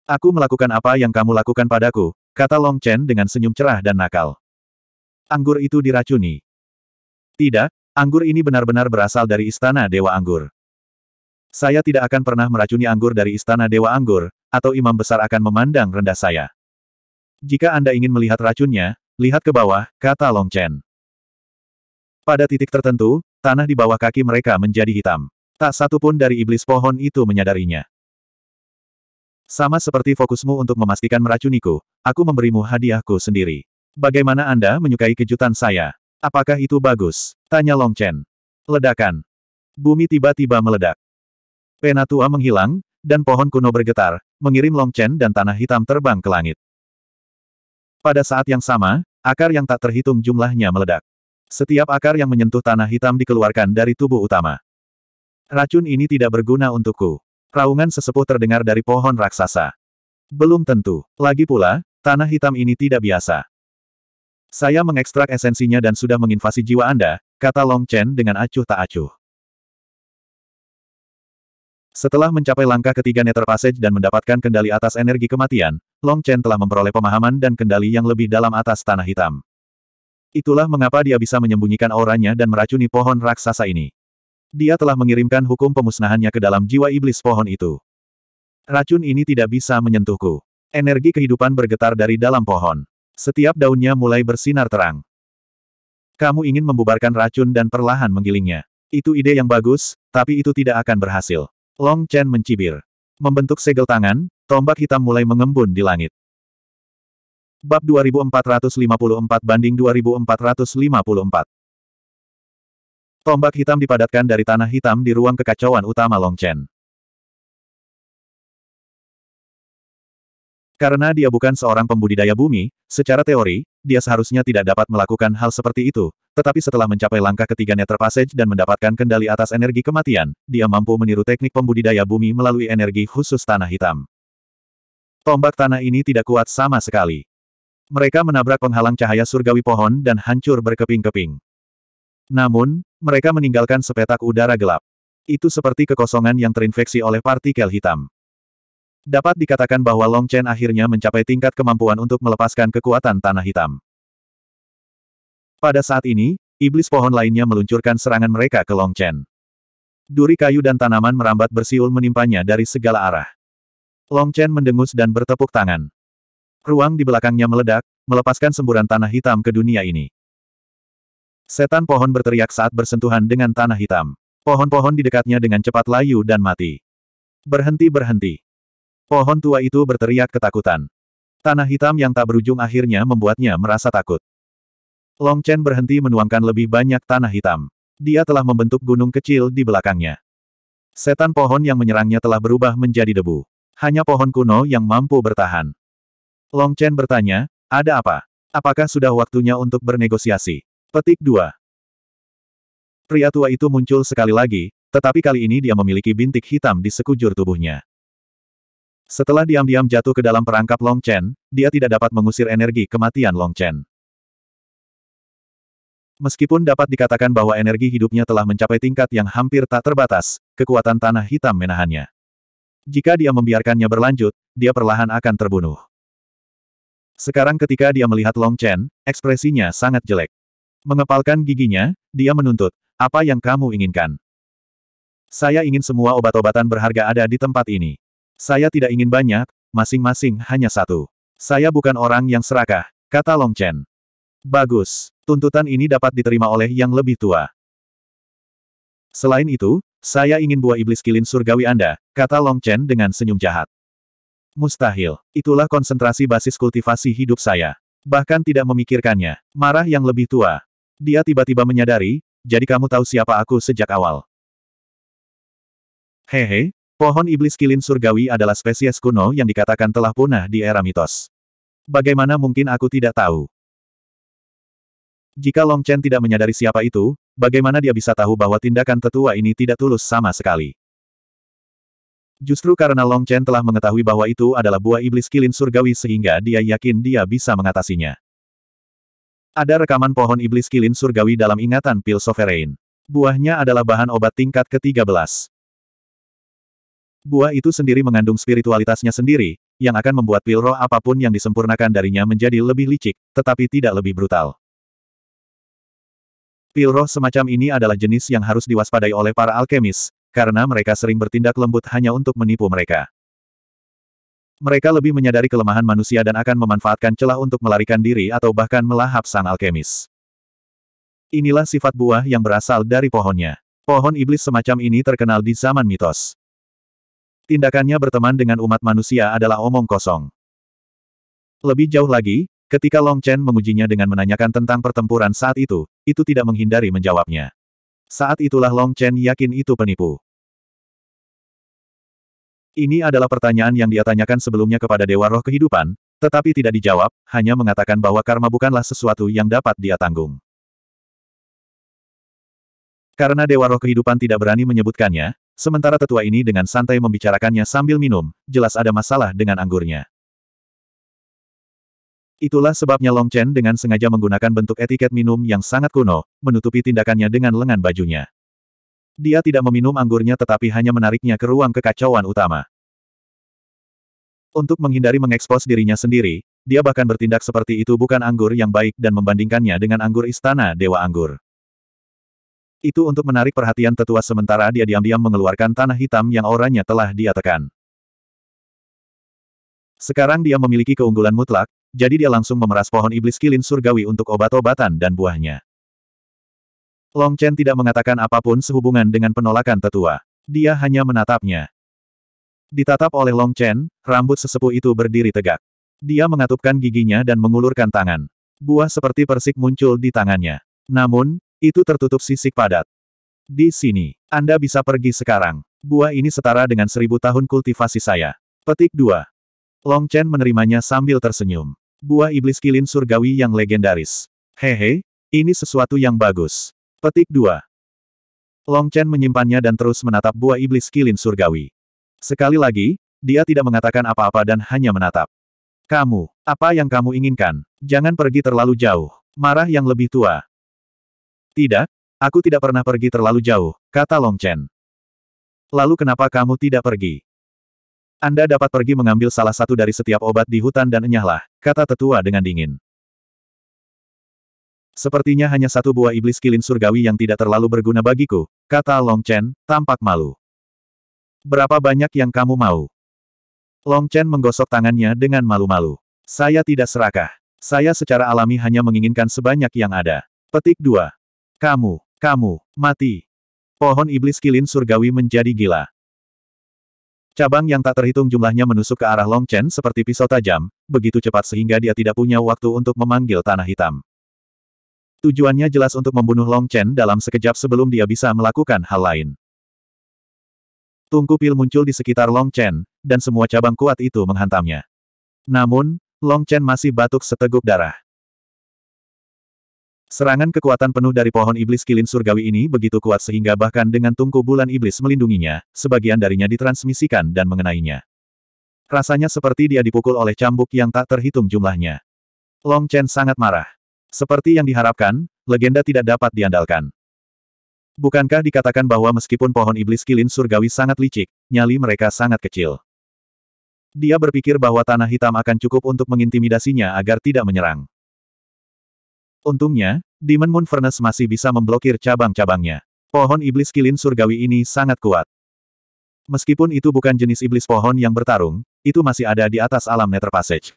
Aku melakukan apa yang kamu lakukan padaku, kata Long Chen dengan senyum cerah dan nakal. Anggur itu diracuni. Tidak, anggur ini benar-benar berasal dari Istana Dewa Anggur. Saya tidak akan pernah meracuni anggur dari Istana Dewa Anggur, atau Imam Besar akan memandang rendah saya. Jika Anda ingin melihat racunnya, lihat ke bawah, kata Long Chen. Pada titik tertentu, tanah di bawah kaki mereka menjadi hitam. Tak satu pun dari iblis pohon itu menyadarinya. Sama seperti fokusmu untuk memastikan meracuniku, aku memberimu hadiahku sendiri. Bagaimana Anda menyukai kejutan saya? Apakah itu bagus? Tanya Long Chen. Ledakan. Bumi tiba-tiba meledak. Penatua menghilang, dan pohon kuno bergetar, mengirim Long Chen dan tanah hitam terbang ke langit. Pada saat yang sama, akar yang tak terhitung jumlahnya meledak. Setiap akar yang menyentuh tanah hitam dikeluarkan dari tubuh utama. Racun ini tidak berguna untukku. Raungan sesepuh terdengar dari pohon raksasa. Belum tentu. Lagi pula, tanah hitam ini tidak biasa. Saya mengekstrak esensinya dan sudah menginvasi jiwa Anda, kata Long Chen dengan acuh tak acuh. Setelah mencapai langkah ketiga Nether Passage dan mendapatkan kendali atas energi kematian, Long Chen telah memperoleh pemahaman dan kendali yang lebih dalam atas Tanah Hitam. Itulah mengapa dia bisa menyembunyikan auranya dan meracuni pohon raksasa ini. Dia telah mengirimkan hukum pemusnahannya ke dalam jiwa iblis pohon itu. Racun ini tidak bisa menyentuhku. Energi kehidupan bergetar dari dalam pohon. Setiap daunnya mulai bersinar terang. Kamu ingin membubarkan racun dan perlahan menggilingnya. Itu ide yang bagus, tapi itu tidak akan berhasil. Long Chen mencibir. Membentuk segel tangan, tombak hitam mulai mengembun di langit. Bab 2454 banding 2454 Tombak hitam dipadatkan dari tanah hitam di ruang kekacauan utama Long Chen. Karena dia bukan seorang pembudidaya bumi, secara teori, dia seharusnya tidak dapat melakukan hal seperti itu, tetapi setelah mencapai langkah ketiga Nether Passage dan mendapatkan kendali atas energi kematian, dia mampu meniru teknik pembudidaya bumi melalui energi khusus tanah hitam. Tombak tanah ini tidak kuat sama sekali. Mereka menabrak penghalang cahaya surgawi pohon dan hancur berkeping-keping. Namun, mereka meninggalkan sepetak udara gelap. Itu seperti kekosongan yang terinfeksi oleh partikel hitam. Dapat dikatakan bahwa Long Chen akhirnya mencapai tingkat kemampuan untuk melepaskan kekuatan Tanah Hitam. Pada saat ini, iblis pohon lainnya meluncurkan serangan mereka ke Long Chen. Duri kayu dan tanaman merambat bersiul menimpanya dari segala arah. Long Chen mendengus dan bertepuk tangan. Ruang di belakangnya meledak, melepaskan semburan tanah hitam ke dunia ini. Setan pohon berteriak saat bersentuhan dengan tanah hitam. Pohon-pohon di dekatnya dengan cepat layu dan mati. Berhenti berhenti. Pohon tua itu berteriak ketakutan. Tanah hitam yang tak berujung akhirnya membuatnya merasa takut. Long Chen berhenti menuangkan lebih banyak tanah hitam. Dia telah membentuk gunung kecil di belakangnya. Setan pohon yang menyerangnya telah berubah menjadi debu. Hanya pohon kuno yang mampu bertahan. Long Chen bertanya, ada apa? Apakah sudah waktunya untuk bernegosiasi? Petik 2. Pria tua itu muncul sekali lagi, tetapi kali ini dia memiliki bintik hitam di sekujur tubuhnya. Setelah diam-diam jatuh ke dalam perangkap Long Chen, dia tidak dapat mengusir energi kematian Long Chen. Meskipun dapat dikatakan bahwa energi hidupnya telah mencapai tingkat yang hampir tak terbatas, kekuatan tanah hitam menahannya. Jika dia membiarkannya berlanjut, dia perlahan akan terbunuh. Sekarang ketika dia melihat Long Chen, ekspresinya sangat jelek. Mengepalkan giginya, dia menuntut, apa yang kamu inginkan? Saya ingin semua obat-obatan berharga ada di tempat ini. Saya tidak ingin banyak, masing-masing hanya satu. Saya bukan orang yang serakah, kata Long Chen. Bagus, tuntutan ini dapat diterima oleh yang lebih tua. Selain itu, saya ingin buah iblis kilin surgawi Anda, kata Long Chen dengan senyum jahat. Mustahil, itulah konsentrasi basis kultivasi hidup saya. Bahkan tidak memikirkannya. Marah yang lebih tua. Dia tiba-tiba menyadari, jadi kamu tahu siapa aku sejak awal. Hehe, Pohon iblis kilin surgawi adalah spesies kuno yang dikatakan telah punah di era mitos. Bagaimana mungkin aku tidak tahu? Jika Long Chen tidak menyadari siapa itu, bagaimana dia bisa tahu bahwa tindakan tetua ini tidak tulus sama sekali? Justru karena Long Chen telah mengetahui bahwa itu adalah buah iblis kilin surgawi sehingga dia yakin dia bisa mengatasinya. Ada rekaman pohon iblis kilin surgawi dalam ingatan Pil Sovereign. Buahnya adalah bahan obat tingkat ke-13. Buah itu sendiri mengandung spiritualitasnya sendiri, yang akan membuat pilro apapun yang disempurnakan darinya menjadi lebih licik, tetapi tidak lebih brutal. roh semacam ini adalah jenis yang harus diwaspadai oleh para alkemis, karena mereka sering bertindak lembut hanya untuk menipu mereka. Mereka lebih menyadari kelemahan manusia dan akan memanfaatkan celah untuk melarikan diri atau bahkan melahap sang alkemis. Inilah sifat buah yang berasal dari pohonnya. Pohon iblis semacam ini terkenal di zaman mitos. Tindakannya berteman dengan umat manusia adalah omong kosong. Lebih jauh lagi, ketika Long Chen mengujinya dengan menanyakan tentang pertempuran saat itu, itu tidak menghindari menjawabnya. Saat itulah Long Chen yakin itu penipu. Ini adalah pertanyaan yang dia tanyakan sebelumnya kepada Dewa Roh Kehidupan, tetapi tidak dijawab, hanya mengatakan bahwa karma bukanlah sesuatu yang dapat dia tanggung. Karena Dewa Roh Kehidupan tidak berani menyebutkannya, Sementara tetua ini dengan santai membicarakannya sambil minum, jelas ada masalah dengan anggurnya. Itulah sebabnya Long Chen dengan sengaja menggunakan bentuk etiket minum yang sangat kuno, menutupi tindakannya dengan lengan bajunya. Dia tidak meminum anggurnya tetapi hanya menariknya ke ruang kekacauan utama. Untuk menghindari mengekspos dirinya sendiri, dia bahkan bertindak seperti itu bukan anggur yang baik dan membandingkannya dengan anggur istana Dewa Anggur. Itu untuk menarik perhatian tetua sementara dia diam-diam mengeluarkan tanah hitam yang auranya telah dia tekan. Sekarang dia memiliki keunggulan mutlak, jadi dia langsung memeras pohon iblis kilin surgawi untuk obat-obatan dan buahnya. Long Chen tidak mengatakan apapun sehubungan dengan penolakan tetua. Dia hanya menatapnya. Ditatap oleh Long Chen, rambut sesepuh itu berdiri tegak. Dia mengatupkan giginya dan mengulurkan tangan. Buah seperti persik muncul di tangannya. Namun, itu tertutup sisik padat. Di sini, Anda bisa pergi sekarang. Buah ini setara dengan seribu tahun kultivasi saya. Petik 2. Long Chen menerimanya sambil tersenyum. Buah iblis kilin surgawi yang legendaris. Hehe, ini sesuatu yang bagus. Petik 2. Long Chen menyimpannya dan terus menatap buah iblis kilin surgawi. Sekali lagi, dia tidak mengatakan apa-apa dan hanya menatap. Kamu, apa yang kamu inginkan? Jangan pergi terlalu jauh. Marah yang lebih tua. Tidak, aku tidak pernah pergi terlalu jauh, kata Long Chen. Lalu kenapa kamu tidak pergi? Anda dapat pergi mengambil salah satu dari setiap obat di hutan dan enyahlah, kata tetua dengan dingin. Sepertinya hanya satu buah iblis kilin surgawi yang tidak terlalu berguna bagiku, kata Long Chen, tampak malu. Berapa banyak yang kamu mau? Long Chen menggosok tangannya dengan malu-malu. Saya tidak serakah. Saya secara alami hanya menginginkan sebanyak yang ada. Petik 2. Kamu, kamu, mati. Pohon iblis kilin surgawi menjadi gila. Cabang yang tak terhitung jumlahnya menusuk ke arah Long Chen seperti pisau tajam, begitu cepat sehingga dia tidak punya waktu untuk memanggil tanah hitam. Tujuannya jelas untuk membunuh Long Chen dalam sekejap sebelum dia bisa melakukan hal lain. Tungku pil muncul di sekitar Long Chen, dan semua cabang kuat itu menghantamnya. Namun, Long Chen masih batuk seteguk darah. Serangan kekuatan penuh dari pohon iblis kilin surgawi ini begitu kuat sehingga bahkan dengan tungku bulan iblis melindunginya, sebagian darinya ditransmisikan dan mengenainya. Rasanya seperti dia dipukul oleh cambuk yang tak terhitung jumlahnya. Long Chen sangat marah. Seperti yang diharapkan, legenda tidak dapat diandalkan. Bukankah dikatakan bahwa meskipun pohon iblis kilin surgawi sangat licik, nyali mereka sangat kecil. Dia berpikir bahwa tanah hitam akan cukup untuk mengintimidasinya agar tidak menyerang. Untungnya, Demon Moon Furnace masih bisa memblokir cabang-cabangnya. Pohon iblis kilin surgawi ini sangat kuat. Meskipun itu bukan jenis iblis pohon yang bertarung, itu masih ada di atas alam Nether Passage.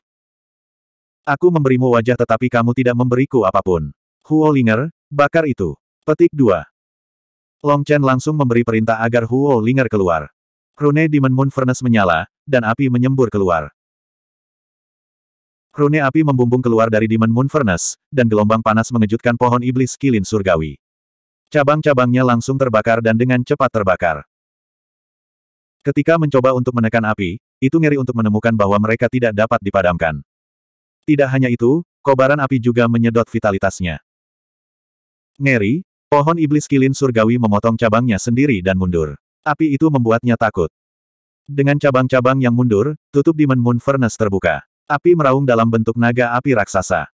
Aku memberimu wajah tetapi kamu tidak memberiku apapun. Huolinger, bakar itu. Petik 2. Long Chen langsung memberi perintah agar Huolinger keluar. Rune Demon Moon Furnace menyala, dan api menyembur keluar. Rune api membumbung keluar dari Demon Moon Furnace, dan gelombang panas mengejutkan pohon iblis kilin surgawi. Cabang-cabangnya langsung terbakar dan dengan cepat terbakar. Ketika mencoba untuk menekan api, itu ngeri untuk menemukan bahwa mereka tidak dapat dipadamkan. Tidak hanya itu, kobaran api juga menyedot vitalitasnya. Ngeri, pohon iblis kilin surgawi memotong cabangnya sendiri dan mundur. Api itu membuatnya takut. Dengan cabang-cabang yang mundur, tutup Demon Moon Furnace terbuka. Api meraung dalam bentuk naga api raksasa.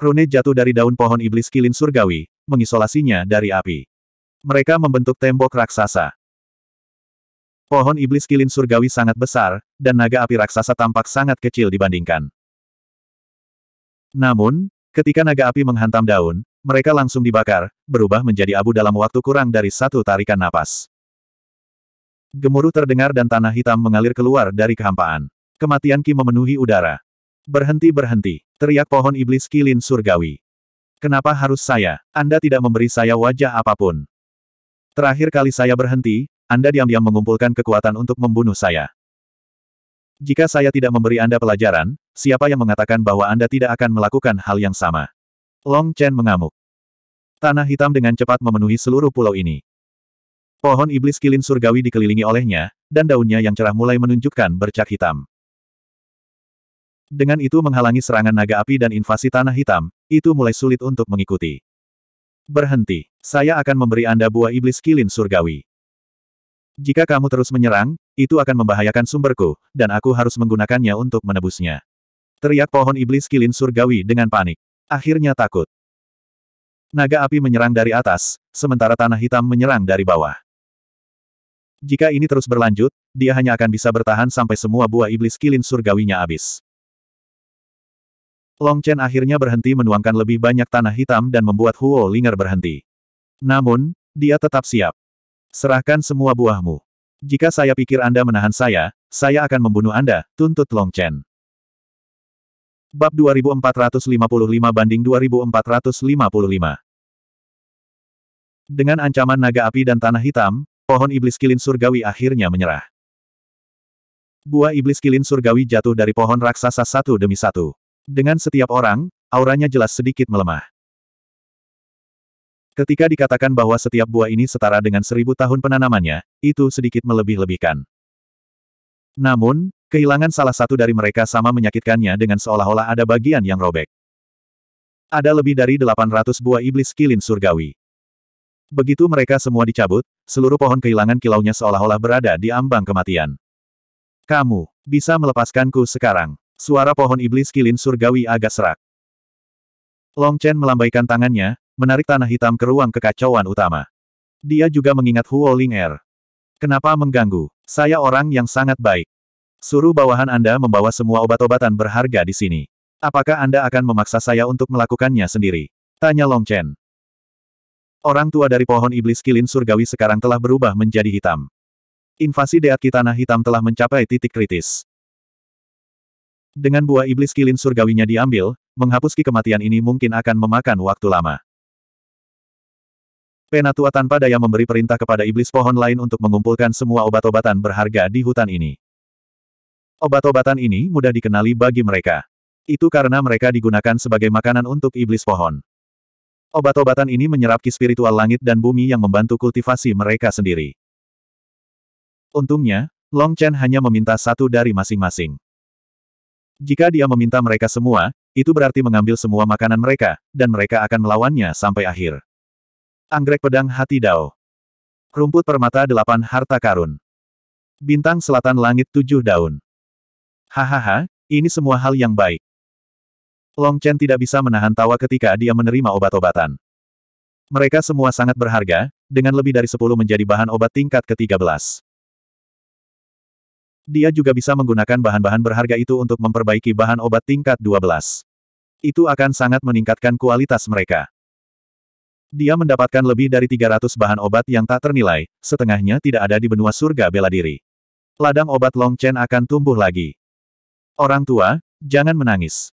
Krone jatuh dari daun pohon iblis kilin surgawi, mengisolasinya dari api. Mereka membentuk tembok raksasa. Pohon iblis kilin surgawi sangat besar, dan naga api raksasa tampak sangat kecil dibandingkan. Namun, ketika naga api menghantam daun, mereka langsung dibakar, berubah menjadi abu dalam waktu kurang dari satu tarikan napas. Gemuruh terdengar dan tanah hitam mengalir keluar dari kehampaan. Kematian Ki memenuhi udara. Berhenti-berhenti, teriak pohon iblis kilin surgawi. Kenapa harus saya? Anda tidak memberi saya wajah apapun. Terakhir kali saya berhenti, Anda diam-diam mengumpulkan kekuatan untuk membunuh saya. Jika saya tidak memberi Anda pelajaran, siapa yang mengatakan bahwa Anda tidak akan melakukan hal yang sama? Long Chen mengamuk. Tanah hitam dengan cepat memenuhi seluruh pulau ini. Pohon iblis kilin surgawi dikelilingi olehnya, dan daunnya yang cerah mulai menunjukkan bercak hitam dengan itu menghalangi serangan naga api dan invasi tanah hitam, itu mulai sulit untuk mengikuti. Berhenti, saya akan memberi Anda buah iblis kilin surgawi. Jika kamu terus menyerang, itu akan membahayakan sumberku, dan aku harus menggunakannya untuk menebusnya. Teriak pohon iblis kilin surgawi dengan panik. Akhirnya takut. Naga api menyerang dari atas, sementara tanah hitam menyerang dari bawah. Jika ini terus berlanjut, dia hanya akan bisa bertahan sampai semua buah iblis kilin surgawinya habis. Long Chen akhirnya berhenti menuangkan lebih banyak tanah hitam dan membuat Huo Linger berhenti. Namun, dia tetap siap. Serahkan semua buahmu. Jika saya pikir Anda menahan saya, saya akan membunuh Anda, tuntut Long Chen. Bab 2455 banding 2455 Dengan ancaman naga api dan tanah hitam, pohon iblis kilin surgawi akhirnya menyerah. Buah iblis kilin surgawi jatuh dari pohon raksasa satu demi satu. Dengan setiap orang, auranya jelas sedikit melemah. Ketika dikatakan bahwa setiap buah ini setara dengan seribu tahun penanamannya, itu sedikit melebih-lebihkan. Namun, kehilangan salah satu dari mereka sama menyakitkannya dengan seolah-olah ada bagian yang robek. Ada lebih dari 800 buah iblis kilin surgawi. Begitu mereka semua dicabut, seluruh pohon kehilangan kilaunya seolah-olah berada di ambang kematian. Kamu, bisa melepaskanku sekarang. Suara pohon iblis kilin surgawi agak serak. Long Chen melambaikan tangannya, menarik tanah hitam ke ruang kekacauan utama. Dia juga mengingat Huo Ling Er. Kenapa mengganggu? Saya orang yang sangat baik. Suruh bawahan Anda membawa semua obat-obatan berharga di sini. Apakah Anda akan memaksa saya untuk melakukannya sendiri? Tanya Long Chen. Orang tua dari pohon iblis kilin surgawi sekarang telah berubah menjadi hitam. Invasi deat tanah hitam telah mencapai titik kritis. Dengan buah iblis kilin surgawinya diambil, menghapuski kematian ini mungkin akan memakan waktu lama. Penatua tanpa daya memberi perintah kepada iblis pohon lain untuk mengumpulkan semua obat-obatan berharga di hutan ini. Obat-obatan ini mudah dikenali bagi mereka. Itu karena mereka digunakan sebagai makanan untuk iblis pohon. Obat-obatan ini menyerap ki spiritual langit dan bumi yang membantu kultivasi mereka sendiri. Untungnya, Long Chen hanya meminta satu dari masing-masing. Jika dia meminta mereka semua, itu berarti mengambil semua makanan mereka, dan mereka akan melawannya sampai akhir. Anggrek Pedang Hati Dao Rumput Permata Delapan Harta Karun Bintang Selatan Langit Tujuh Daun Hahaha, ini semua hal yang baik. Long Chen tidak bisa menahan tawa ketika dia menerima obat-obatan. Mereka semua sangat berharga, dengan lebih dari sepuluh menjadi bahan obat tingkat ke-13. Dia juga bisa menggunakan bahan-bahan berharga itu untuk memperbaiki bahan obat tingkat 12. Itu akan sangat meningkatkan kualitas mereka. Dia mendapatkan lebih dari 300 bahan obat yang tak ternilai, setengahnya tidak ada di benua surga bela diri. Ladang obat Long Chen akan tumbuh lagi. Orang tua, jangan menangis.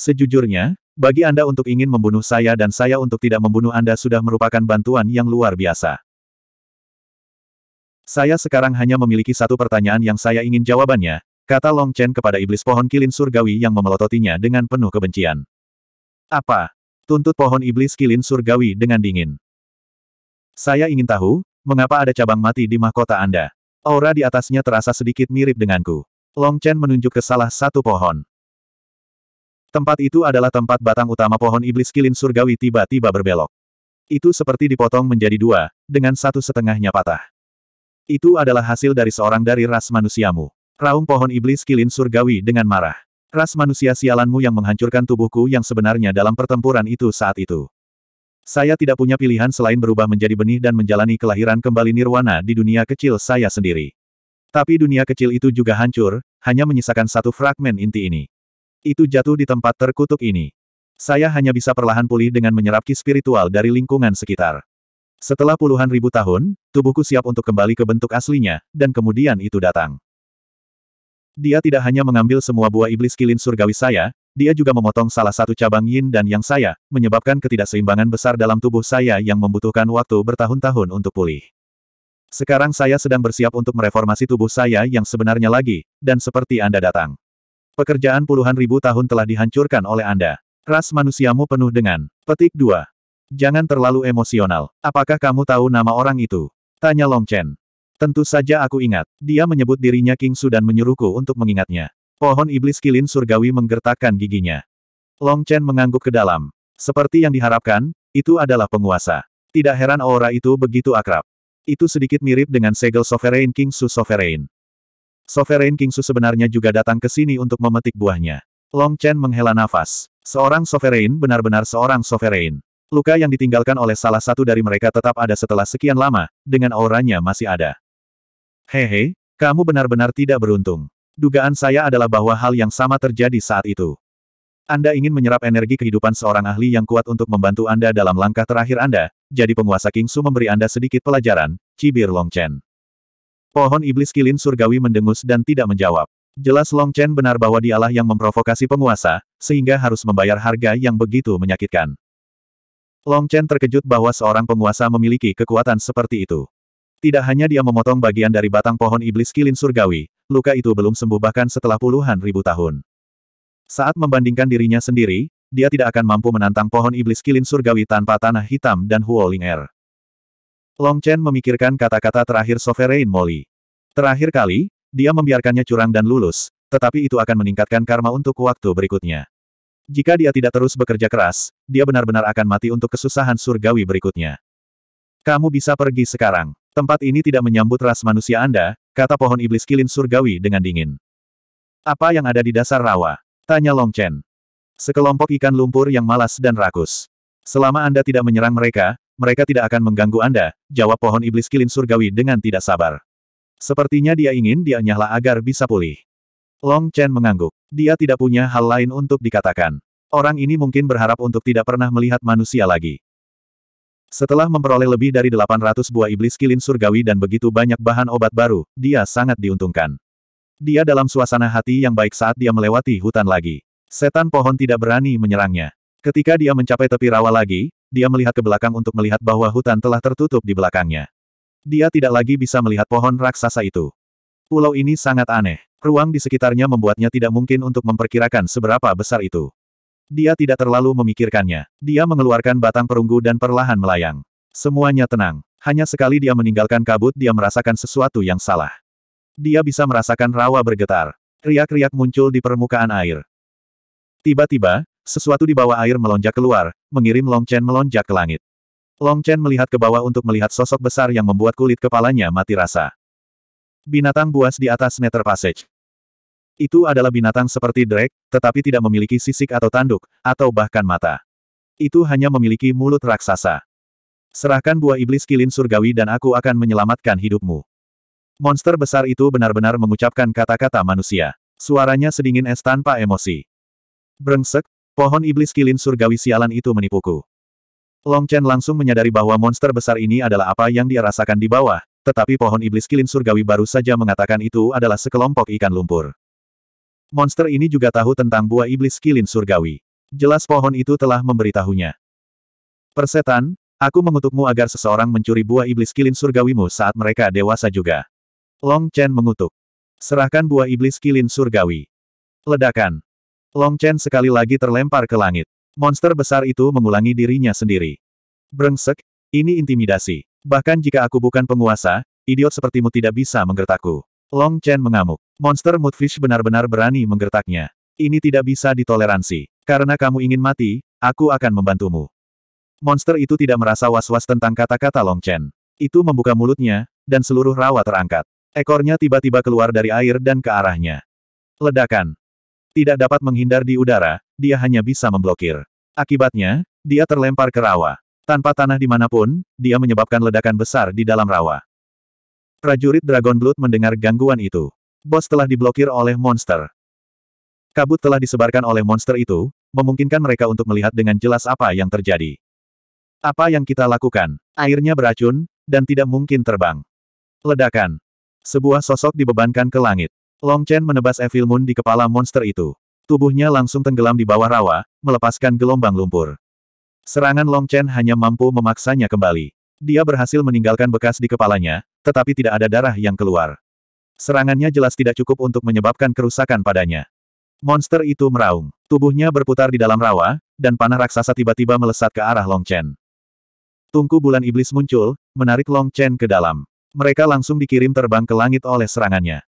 Sejujurnya, bagi Anda untuk ingin membunuh saya dan saya untuk tidak membunuh Anda sudah merupakan bantuan yang luar biasa. Saya sekarang hanya memiliki satu pertanyaan yang saya ingin jawabannya, kata Long Chen kepada iblis pohon kilin surgawi yang memelototinya dengan penuh kebencian. Apa? Tuntut pohon iblis kilin surgawi dengan dingin. Saya ingin tahu, mengapa ada cabang mati di mahkota Anda? Aura di atasnya terasa sedikit mirip denganku. Long Chen menunjuk ke salah satu pohon. Tempat itu adalah tempat batang utama pohon iblis kilin surgawi tiba-tiba berbelok. Itu seperti dipotong menjadi dua, dengan satu setengahnya patah. Itu adalah hasil dari seorang dari ras manusiamu. Raung pohon iblis kilin surgawi dengan marah. Ras manusia sialanmu yang menghancurkan tubuhku yang sebenarnya dalam pertempuran itu saat itu. Saya tidak punya pilihan selain berubah menjadi benih dan menjalani kelahiran kembali nirwana di dunia kecil saya sendiri. Tapi dunia kecil itu juga hancur, hanya menyisakan satu fragmen inti ini. Itu jatuh di tempat terkutuk ini. Saya hanya bisa perlahan pulih dengan menyerap ki spiritual dari lingkungan sekitar. Setelah puluhan ribu tahun, tubuhku siap untuk kembali ke bentuk aslinya, dan kemudian itu datang. Dia tidak hanya mengambil semua buah iblis kilin surgawi saya, dia juga memotong salah satu cabang yin dan yang saya, menyebabkan ketidakseimbangan besar dalam tubuh saya yang membutuhkan waktu bertahun-tahun untuk pulih. Sekarang saya sedang bersiap untuk mereformasi tubuh saya yang sebenarnya lagi, dan seperti Anda datang. Pekerjaan puluhan ribu tahun telah dihancurkan oleh Anda. Ras manusiamu penuh dengan petik 2. Jangan terlalu emosional. Apakah kamu tahu nama orang itu? Tanya Long Chen. Tentu saja aku ingat. Dia menyebut dirinya King Su dan menyuruhku untuk mengingatnya. Pohon iblis kilin surgawi menggertakkan giginya. Long Chen mengangguk ke dalam. Seperti yang diharapkan, itu adalah penguasa. Tidak heran aura itu begitu akrab. Itu sedikit mirip dengan segel Sovereign King Su Sovereign. Sovereign King Su sebenarnya juga datang ke sini untuk memetik buahnya. Long Chen menghela nafas. Seorang Sovereign benar-benar seorang Sovereign. Luka yang ditinggalkan oleh salah satu dari mereka tetap ada setelah sekian lama, dengan auranya masih ada. Hehe, kamu benar-benar tidak beruntung. Dugaan saya adalah bahwa hal yang sama terjadi saat itu. Anda ingin menyerap energi kehidupan seorang ahli yang kuat untuk membantu Anda dalam langkah terakhir Anda, jadi penguasa Kingsu memberi Anda sedikit pelajaran, cibir Long Chen. Pohon iblis kilin surgawi mendengus dan tidak menjawab. Jelas Long Chen benar bahwa dialah yang memprovokasi penguasa, sehingga harus membayar harga yang begitu menyakitkan. Long Chen terkejut bahwa seorang penguasa memiliki kekuatan seperti itu. Tidak hanya dia memotong bagian dari batang pohon iblis kilin surgawi, luka itu belum sembuh bahkan setelah puluhan ribu tahun. Saat membandingkan dirinya sendiri, dia tidak akan mampu menantang pohon iblis kilin surgawi tanpa tanah hitam dan Huoling Air. Er. Long Chen memikirkan kata-kata terakhir Sovereign Molly. Terakhir kali, dia membiarkannya curang dan lulus, tetapi itu akan meningkatkan karma untuk waktu berikutnya. Jika dia tidak terus bekerja keras, dia benar-benar akan mati untuk kesusahan surgawi berikutnya. Kamu bisa pergi sekarang. Tempat ini tidak menyambut ras manusia Anda, kata pohon iblis kilin surgawi dengan dingin. Apa yang ada di dasar rawa? Tanya Long Chen. Sekelompok ikan lumpur yang malas dan rakus. Selama Anda tidak menyerang mereka, mereka tidak akan mengganggu Anda, jawab pohon iblis kilin surgawi dengan tidak sabar. Sepertinya dia ingin dia nyala agar bisa pulih. Long Chen mengangguk. Dia tidak punya hal lain untuk dikatakan. Orang ini mungkin berharap untuk tidak pernah melihat manusia lagi. Setelah memperoleh lebih dari 800 buah iblis kilin surgawi dan begitu banyak bahan obat baru, dia sangat diuntungkan. Dia dalam suasana hati yang baik saat dia melewati hutan lagi. Setan pohon tidak berani menyerangnya. Ketika dia mencapai tepi rawa lagi, dia melihat ke belakang untuk melihat bahwa hutan telah tertutup di belakangnya. Dia tidak lagi bisa melihat pohon raksasa itu. Pulau ini sangat aneh. Ruang di sekitarnya membuatnya tidak mungkin untuk memperkirakan seberapa besar itu. Dia tidak terlalu memikirkannya. Dia mengeluarkan batang perunggu dan perlahan melayang. Semuanya tenang. Hanya sekali dia meninggalkan kabut dia merasakan sesuatu yang salah. Dia bisa merasakan rawa bergetar. Riak-riak muncul di permukaan air. Tiba-tiba, sesuatu di bawah air melonjak keluar, mengirim Long Chen melonjak ke langit. Long Chen melihat ke bawah untuk melihat sosok besar yang membuat kulit kepalanya mati rasa. Binatang buas di atas Nether Passage. Itu adalah binatang seperti drake, tetapi tidak memiliki sisik atau tanduk, atau bahkan mata. Itu hanya memiliki mulut raksasa. Serahkan buah iblis kilin surgawi dan aku akan menyelamatkan hidupmu. Monster besar itu benar-benar mengucapkan kata-kata manusia. Suaranya sedingin es tanpa emosi. Brengsek, pohon iblis kilin surgawi sialan itu menipuku. Long Chen langsung menyadari bahwa monster besar ini adalah apa yang dia rasakan di bawah, tetapi pohon iblis kilin surgawi baru saja mengatakan itu adalah sekelompok ikan lumpur. Monster ini juga tahu tentang buah iblis kilin surgawi. Jelas pohon itu telah memberitahunya. Persetan, aku mengutukmu agar seseorang mencuri buah iblis kilin surgawimu saat mereka dewasa juga. Long Chen mengutuk. Serahkan buah iblis kilin surgawi. Ledakan. Long Chen sekali lagi terlempar ke langit. Monster besar itu mengulangi dirinya sendiri. Brengsek, ini intimidasi. Bahkan jika aku bukan penguasa, idiot sepertimu tidak bisa menggertakku. Long Chen mengamuk. Monster Moodfish benar-benar berani menggertaknya. Ini tidak bisa ditoleransi. Karena kamu ingin mati, aku akan membantumu. Monster itu tidak merasa was-was tentang kata-kata Long Chen. Itu membuka mulutnya, dan seluruh rawa terangkat. Ekornya tiba-tiba keluar dari air dan ke arahnya. Ledakan. Tidak dapat menghindar di udara, dia hanya bisa memblokir. Akibatnya, dia terlempar ke rawa. Tanpa tanah di dimanapun, dia menyebabkan ledakan besar di dalam rawa. Prajurit Dragon Blood mendengar gangguan itu. Bos telah diblokir oleh monster. Kabut telah disebarkan oleh monster itu, memungkinkan mereka untuk melihat dengan jelas apa yang terjadi. Apa yang kita lakukan? Airnya beracun, dan tidak mungkin terbang. Ledakan. Sebuah sosok dibebankan ke langit. Long Chen menebas Evil Moon di kepala monster itu. Tubuhnya langsung tenggelam di bawah rawa, melepaskan gelombang lumpur. Serangan Long Chen hanya mampu memaksanya kembali. Dia berhasil meninggalkan bekas di kepalanya, tetapi tidak ada darah yang keluar. Serangannya jelas tidak cukup untuk menyebabkan kerusakan padanya. Monster itu meraung. Tubuhnya berputar di dalam rawa, dan panah raksasa tiba-tiba melesat ke arah Long Chen. Tungku bulan iblis muncul, menarik Long Chen ke dalam. Mereka langsung dikirim terbang ke langit oleh serangannya.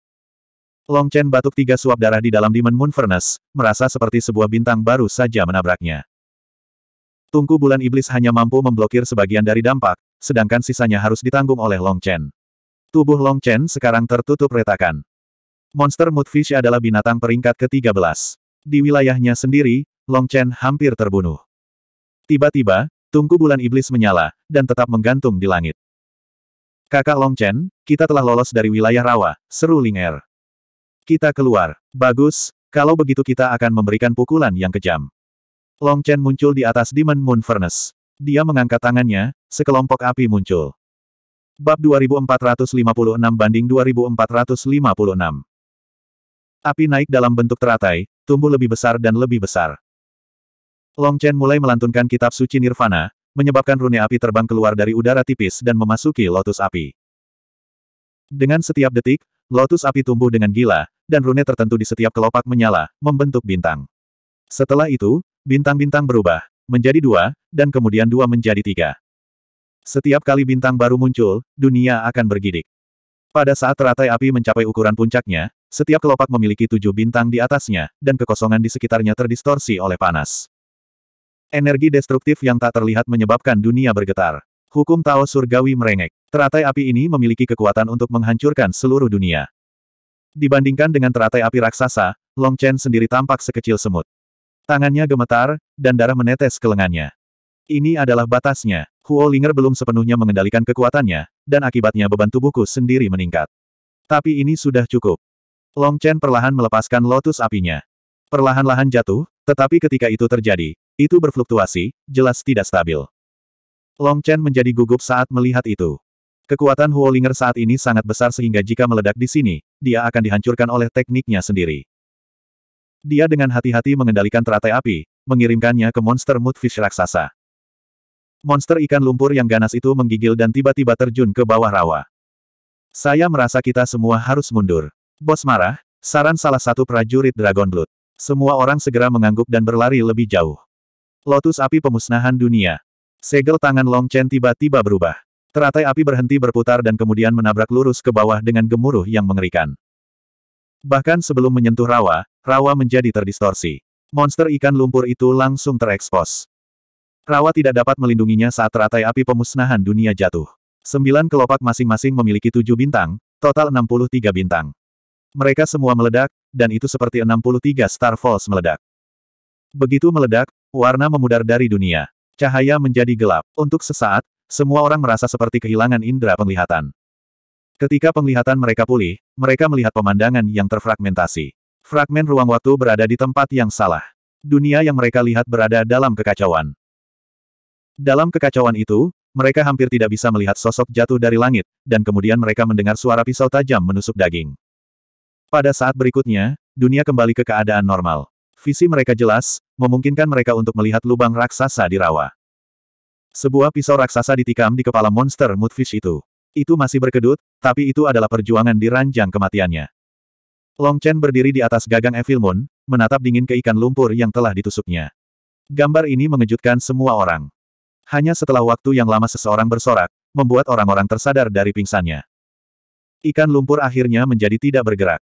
Long Chen batuk tiga suap darah di dalam Demon Moon Furnace, merasa seperti sebuah bintang baru saja menabraknya. Tungku bulan iblis hanya mampu memblokir sebagian dari dampak, sedangkan sisanya harus ditanggung oleh Long Chen. Tubuh Long Chen sekarang tertutup retakan. Monster Mudfish adalah binatang peringkat ke-13. Di wilayahnya sendiri, Long Chen hampir terbunuh. Tiba-tiba, tungku bulan iblis menyala, dan tetap menggantung di langit. Kakak Long Chen, kita telah lolos dari wilayah rawa, seru Ling Er. Kita keluar. Bagus, kalau begitu kita akan memberikan pukulan yang kejam. Long Chen muncul di atas Demon Moon Furnace. Dia mengangkat tangannya, sekelompok api muncul. Bab 2456 banding 2456. Api naik dalam bentuk teratai, tumbuh lebih besar dan lebih besar. Long Chen mulai melantunkan kitab suci Nirvana, menyebabkan rune api terbang keluar dari udara tipis dan memasuki lotus api. Dengan setiap detik, lotus api tumbuh dengan gila, dan rune tertentu di setiap kelopak menyala, membentuk bintang. Setelah itu, Bintang-bintang berubah, menjadi dua, dan kemudian dua menjadi tiga. Setiap kali bintang baru muncul, dunia akan bergidik. Pada saat teratai api mencapai ukuran puncaknya, setiap kelopak memiliki tujuh bintang di atasnya, dan kekosongan di sekitarnya terdistorsi oleh panas. Energi destruktif yang tak terlihat menyebabkan dunia bergetar. Hukum Tao Surgawi merengek. Teratai api ini memiliki kekuatan untuk menghancurkan seluruh dunia. Dibandingkan dengan teratai api raksasa, Long Chen sendiri tampak sekecil semut. Tangannya gemetar, dan darah menetes ke lengannya. Ini adalah batasnya. Huo Linger belum sepenuhnya mengendalikan kekuatannya, dan akibatnya beban tubuhku sendiri meningkat. Tapi ini sudah cukup. Long Chen perlahan melepaskan lotus apinya. Perlahan-lahan jatuh, tetapi ketika itu terjadi, itu berfluktuasi, jelas tidak stabil. Long Chen menjadi gugup saat melihat itu. Kekuatan Huo Ling'er saat ini sangat besar sehingga jika meledak di sini, dia akan dihancurkan oleh tekniknya sendiri. Dia dengan hati-hati mengendalikan teratai api, mengirimkannya ke monster mudfish raksasa. Monster ikan lumpur yang ganas itu menggigil dan tiba-tiba terjun ke bawah rawa. Saya merasa kita semua harus mundur. Bos marah, saran salah satu prajurit Dragon Blood. Semua orang segera mengangguk dan berlari lebih jauh. Lotus api pemusnahan dunia. Segel tangan Long Chen tiba-tiba berubah. Teratai api berhenti berputar dan kemudian menabrak lurus ke bawah dengan gemuruh yang mengerikan. Bahkan sebelum menyentuh rawa, rawa menjadi terdistorsi. Monster ikan lumpur itu langsung terekspos. Rawa tidak dapat melindunginya saat teratai api pemusnahan dunia jatuh. Sembilan kelopak masing-masing memiliki tujuh bintang, total 63 bintang. Mereka semua meledak, dan itu seperti 63 Star Falls meledak. Begitu meledak, warna memudar dari dunia. Cahaya menjadi gelap. Untuk sesaat, semua orang merasa seperti kehilangan indera penglihatan. Ketika penglihatan mereka pulih, mereka melihat pemandangan yang terfragmentasi. Fragmen ruang waktu berada di tempat yang salah. Dunia yang mereka lihat berada dalam kekacauan. Dalam kekacauan itu, mereka hampir tidak bisa melihat sosok jatuh dari langit, dan kemudian mereka mendengar suara pisau tajam menusuk daging. Pada saat berikutnya, dunia kembali ke keadaan normal. Visi mereka jelas, memungkinkan mereka untuk melihat lubang raksasa di rawa. Sebuah pisau raksasa ditikam di kepala monster mudfish itu. Itu masih berkedut, tapi itu adalah perjuangan di ranjang kematiannya. Long Chen berdiri di atas gagang Evil Moon, menatap dingin ke ikan lumpur yang telah ditusuknya. Gambar ini mengejutkan semua orang. Hanya setelah waktu yang lama seseorang bersorak, membuat orang-orang tersadar dari pingsannya. Ikan lumpur akhirnya menjadi tidak bergerak.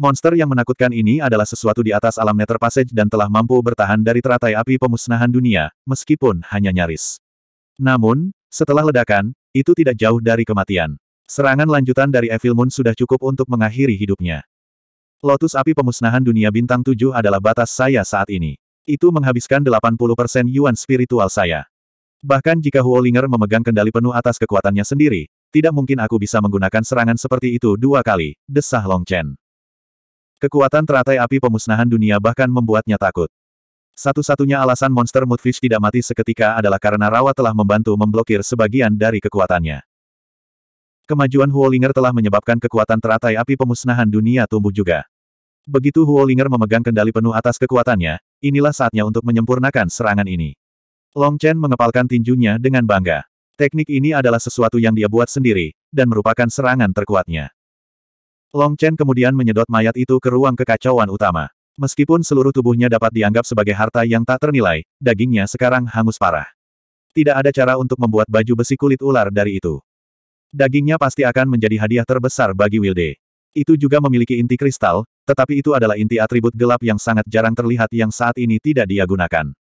Monster yang menakutkan ini adalah sesuatu di atas alam Nether Passage dan telah mampu bertahan dari teratai api pemusnahan dunia, meskipun hanya nyaris. Namun, setelah ledakan, itu tidak jauh dari kematian. Serangan lanjutan dari Evil Moon sudah cukup untuk mengakhiri hidupnya. Lotus api pemusnahan dunia bintang tujuh adalah batas saya saat ini. Itu menghabiskan 80% yuan spiritual saya. Bahkan jika Huolinger memegang kendali penuh atas kekuatannya sendiri, tidak mungkin aku bisa menggunakan serangan seperti itu dua kali, desah Long Chen. Kekuatan teratai api pemusnahan dunia bahkan membuatnya takut. Satu-satunya alasan monster Mudfish tidak mati seketika adalah karena Rawa telah membantu memblokir sebagian dari kekuatannya. Kemajuan Huolinger telah menyebabkan kekuatan teratai api pemusnahan dunia tumbuh juga. Begitu Huolinger memegang kendali penuh atas kekuatannya, inilah saatnya untuk menyempurnakan serangan ini. Long Chen mengepalkan tinjunya dengan bangga. Teknik ini adalah sesuatu yang dia buat sendiri, dan merupakan serangan terkuatnya. Long Chen kemudian menyedot mayat itu ke ruang kekacauan utama. Meskipun seluruh tubuhnya dapat dianggap sebagai harta yang tak ternilai, dagingnya sekarang hangus parah. Tidak ada cara untuk membuat baju besi kulit ular dari itu. Dagingnya pasti akan menjadi hadiah terbesar bagi Wilde. Itu juga memiliki inti kristal, tetapi itu adalah inti atribut gelap yang sangat jarang terlihat yang saat ini tidak dia gunakan.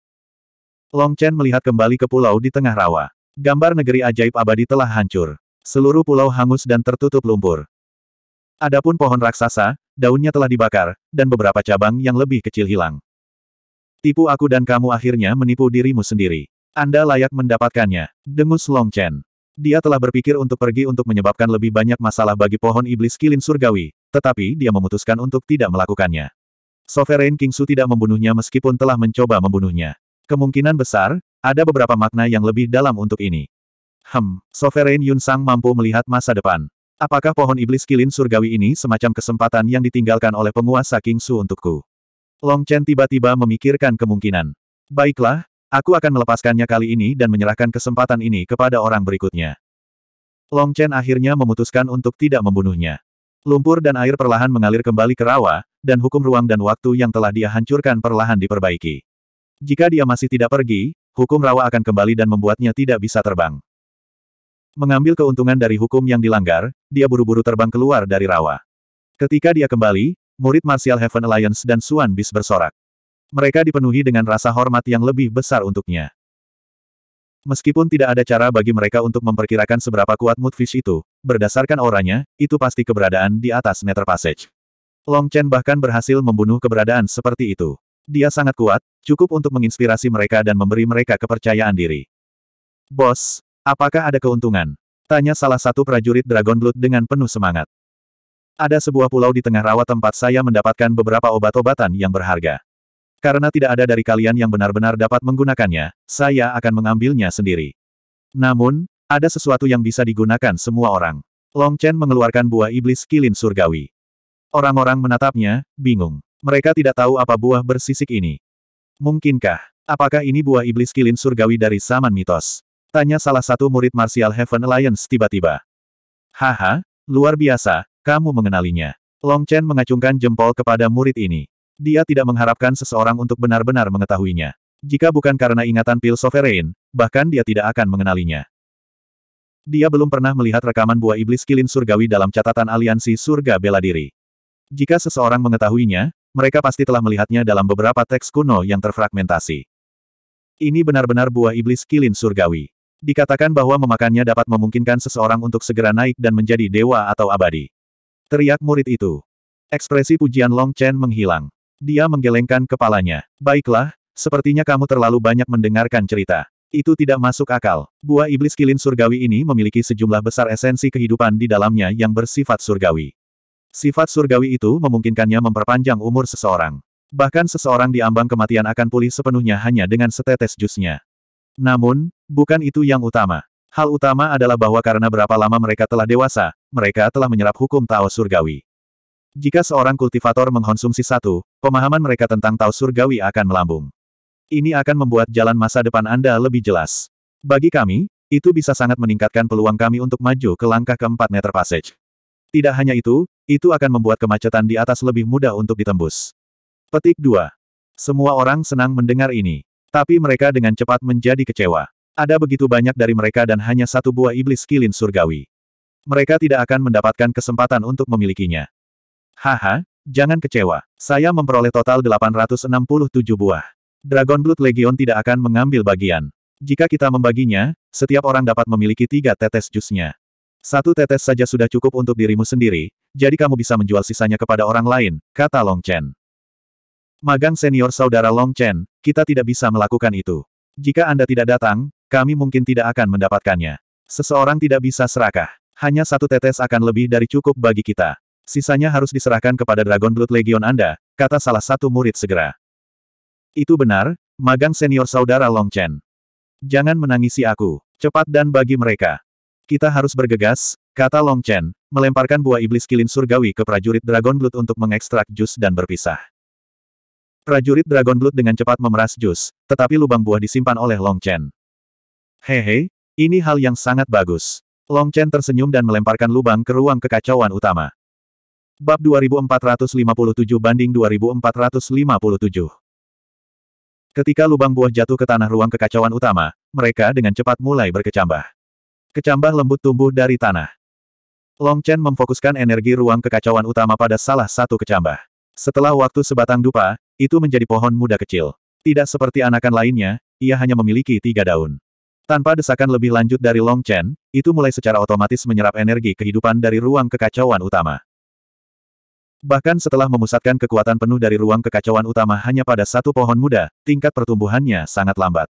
Long Chen melihat kembali ke pulau di tengah rawa. Gambar negeri ajaib abadi telah hancur. Seluruh pulau hangus dan tertutup lumpur. Adapun pohon raksasa, daunnya telah dibakar, dan beberapa cabang yang lebih kecil hilang. Tipu aku dan kamu akhirnya menipu dirimu sendiri. Anda layak mendapatkannya, dengus Long Chen. Dia telah berpikir untuk pergi untuk menyebabkan lebih banyak masalah bagi pohon iblis kilin surgawi, tetapi dia memutuskan untuk tidak melakukannya. Sovereign Su tidak membunuhnya meskipun telah mencoba membunuhnya. Kemungkinan besar, ada beberapa makna yang lebih dalam untuk ini. Hmm, Sovereign Yun Sang mampu melihat masa depan. Apakah pohon iblis kilin surgawi ini semacam kesempatan yang ditinggalkan oleh penguasa King Su untukku? Long Chen tiba-tiba memikirkan kemungkinan. Baiklah, Aku akan melepaskannya kali ini dan menyerahkan kesempatan ini kepada orang berikutnya. Long Chen akhirnya memutuskan untuk tidak membunuhnya. Lumpur dan air perlahan mengalir kembali ke rawa, dan hukum ruang dan waktu yang telah dia hancurkan perlahan diperbaiki. Jika dia masih tidak pergi, hukum rawa akan kembali dan membuatnya tidak bisa terbang. Mengambil keuntungan dari hukum yang dilanggar, dia buru-buru terbang keluar dari rawa. Ketika dia kembali, murid Martial Heaven Alliance dan Suan Bis bersorak. Mereka dipenuhi dengan rasa hormat yang lebih besar untuknya. Meskipun tidak ada cara bagi mereka untuk memperkirakan seberapa kuat Mudfish itu, berdasarkan auranya, itu pasti keberadaan di atas Nether Passage. Long Chen bahkan berhasil membunuh keberadaan seperti itu. Dia sangat kuat, cukup untuk menginspirasi mereka dan memberi mereka kepercayaan diri. Bos, apakah ada keuntungan? Tanya salah satu prajurit Dragon Blood dengan penuh semangat. Ada sebuah pulau di tengah rawa tempat saya mendapatkan beberapa obat-obatan yang berharga. Karena tidak ada dari kalian yang benar-benar dapat menggunakannya, saya akan mengambilnya sendiri. Namun, ada sesuatu yang bisa digunakan semua orang. Long Chen mengeluarkan buah iblis kilin surgawi. Orang-orang menatapnya, bingung. Mereka tidak tahu apa buah bersisik ini. Mungkinkah? Apakah ini buah iblis kilin surgawi dari zaman Mitos? Tanya salah satu murid Martial Heaven Alliance tiba-tiba. Haha, luar biasa, kamu mengenalinya. Long Chen mengacungkan jempol kepada murid ini. Dia tidak mengharapkan seseorang untuk benar-benar mengetahuinya. Jika bukan karena ingatan pil sovereign, bahkan dia tidak akan mengenalinya. Dia belum pernah melihat rekaman buah iblis kilin surgawi dalam catatan aliansi surga bela diri. Jika seseorang mengetahuinya, mereka pasti telah melihatnya dalam beberapa teks kuno yang terfragmentasi. Ini benar-benar buah iblis kilin surgawi. Dikatakan bahwa memakannya dapat memungkinkan seseorang untuk segera naik dan menjadi dewa atau abadi. Teriak murid itu. Ekspresi pujian Long Chen menghilang. Dia menggelengkan kepalanya. Baiklah, sepertinya kamu terlalu banyak mendengarkan cerita. Itu tidak masuk akal. Buah iblis kilin surgawi ini memiliki sejumlah besar esensi kehidupan di dalamnya yang bersifat surgawi. Sifat surgawi itu memungkinkannya memperpanjang umur seseorang. Bahkan seseorang di ambang kematian akan pulih sepenuhnya hanya dengan setetes jusnya. Namun, bukan itu yang utama. Hal utama adalah bahwa karena berapa lama mereka telah dewasa, mereka telah menyerap hukum Tao surgawi. Jika seorang kultivator mengkonsumsi satu, pemahaman mereka tentang Tao Surgawi akan melambung. Ini akan membuat jalan masa depan Anda lebih jelas. Bagi kami, itu bisa sangat meningkatkan peluang kami untuk maju ke langkah keempat meter Passage. Tidak hanya itu, itu akan membuat kemacetan di atas lebih mudah untuk ditembus. Petik 2. Semua orang senang mendengar ini. Tapi mereka dengan cepat menjadi kecewa. Ada begitu banyak dari mereka dan hanya satu buah iblis kilin surgawi. Mereka tidak akan mendapatkan kesempatan untuk memilikinya. Haha, jangan kecewa. Saya memperoleh total 867 buah. Dragon Blood Legion tidak akan mengambil bagian. Jika kita membaginya, setiap orang dapat memiliki tiga tetes jusnya. Satu tetes saja sudah cukup untuk dirimu sendiri, jadi kamu bisa menjual sisanya kepada orang lain, kata Long Chen. Magang senior saudara Long Chen, kita tidak bisa melakukan itu. Jika Anda tidak datang, kami mungkin tidak akan mendapatkannya. Seseorang tidak bisa serakah. Hanya satu tetes akan lebih dari cukup bagi kita. Sisanya harus diserahkan kepada Dragon Blood Legion Anda, kata salah satu murid segera. Itu benar, magang senior saudara Long Chen. Jangan menangisi aku, cepat dan bagi mereka. Kita harus bergegas, kata Long Chen, melemparkan buah iblis kilin surgawi ke prajurit Dragon Blood untuk mengekstrak jus dan berpisah. Prajurit Dragon Blood dengan cepat memeras jus, tetapi lubang buah disimpan oleh Long Chen. Hehe, ini hal yang sangat bagus. Long Chen tersenyum dan melemparkan lubang ke ruang kekacauan utama. Bab 2457 banding 2457 Ketika lubang buah jatuh ke tanah ruang kekacauan utama, mereka dengan cepat mulai berkecambah. Kecambah lembut tumbuh dari tanah. Long Chen memfokuskan energi ruang kekacauan utama pada salah satu kecambah. Setelah waktu sebatang dupa, itu menjadi pohon muda kecil. Tidak seperti anakan lainnya, ia hanya memiliki tiga daun. Tanpa desakan lebih lanjut dari Long Chen, itu mulai secara otomatis menyerap energi kehidupan dari ruang kekacauan utama. Bahkan setelah memusatkan kekuatan penuh dari ruang kekacauan utama hanya pada satu pohon muda, tingkat pertumbuhannya sangat lambat.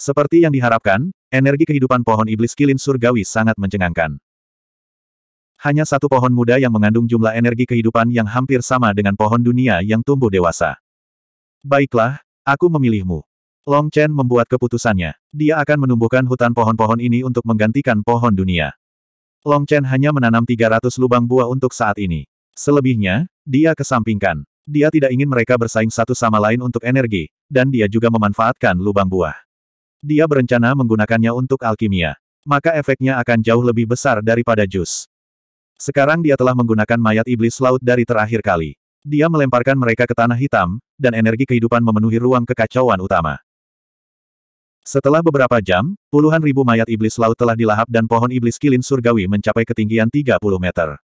Seperti yang diharapkan, energi kehidupan pohon iblis kilin surgawi sangat mencengangkan. Hanya satu pohon muda yang mengandung jumlah energi kehidupan yang hampir sama dengan pohon dunia yang tumbuh dewasa. Baiklah, aku memilihmu. Long Chen membuat keputusannya. Dia akan menumbuhkan hutan pohon-pohon ini untuk menggantikan pohon dunia. Long Chen hanya menanam 300 lubang buah untuk saat ini. Selebihnya, dia kesampingkan. Dia tidak ingin mereka bersaing satu sama lain untuk energi, dan dia juga memanfaatkan lubang buah. Dia berencana menggunakannya untuk alkimia. Maka efeknya akan jauh lebih besar daripada jus. Sekarang dia telah menggunakan mayat iblis laut dari terakhir kali. Dia melemparkan mereka ke tanah hitam, dan energi kehidupan memenuhi ruang kekacauan utama. Setelah beberapa jam, puluhan ribu mayat iblis laut telah dilahap dan pohon iblis kilin surgawi mencapai ketinggian 30 meter.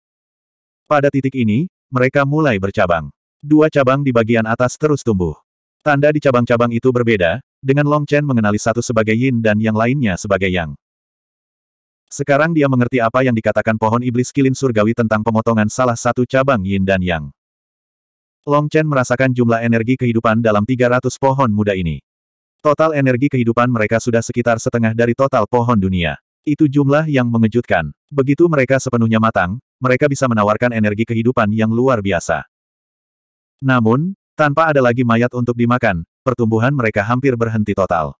Pada titik ini, mereka mulai bercabang. Dua cabang di bagian atas terus tumbuh. Tanda di cabang-cabang itu berbeda, dengan Long Chen mengenali satu sebagai yin dan yang lainnya sebagai yang. Sekarang dia mengerti apa yang dikatakan pohon iblis kilin surgawi tentang pemotongan salah satu cabang yin dan yang. Long Chen merasakan jumlah energi kehidupan dalam 300 pohon muda ini. Total energi kehidupan mereka sudah sekitar setengah dari total pohon dunia. Itu jumlah yang mengejutkan. Begitu mereka sepenuhnya matang, mereka bisa menawarkan energi kehidupan yang luar biasa. Namun, tanpa ada lagi mayat untuk dimakan, pertumbuhan mereka hampir berhenti total.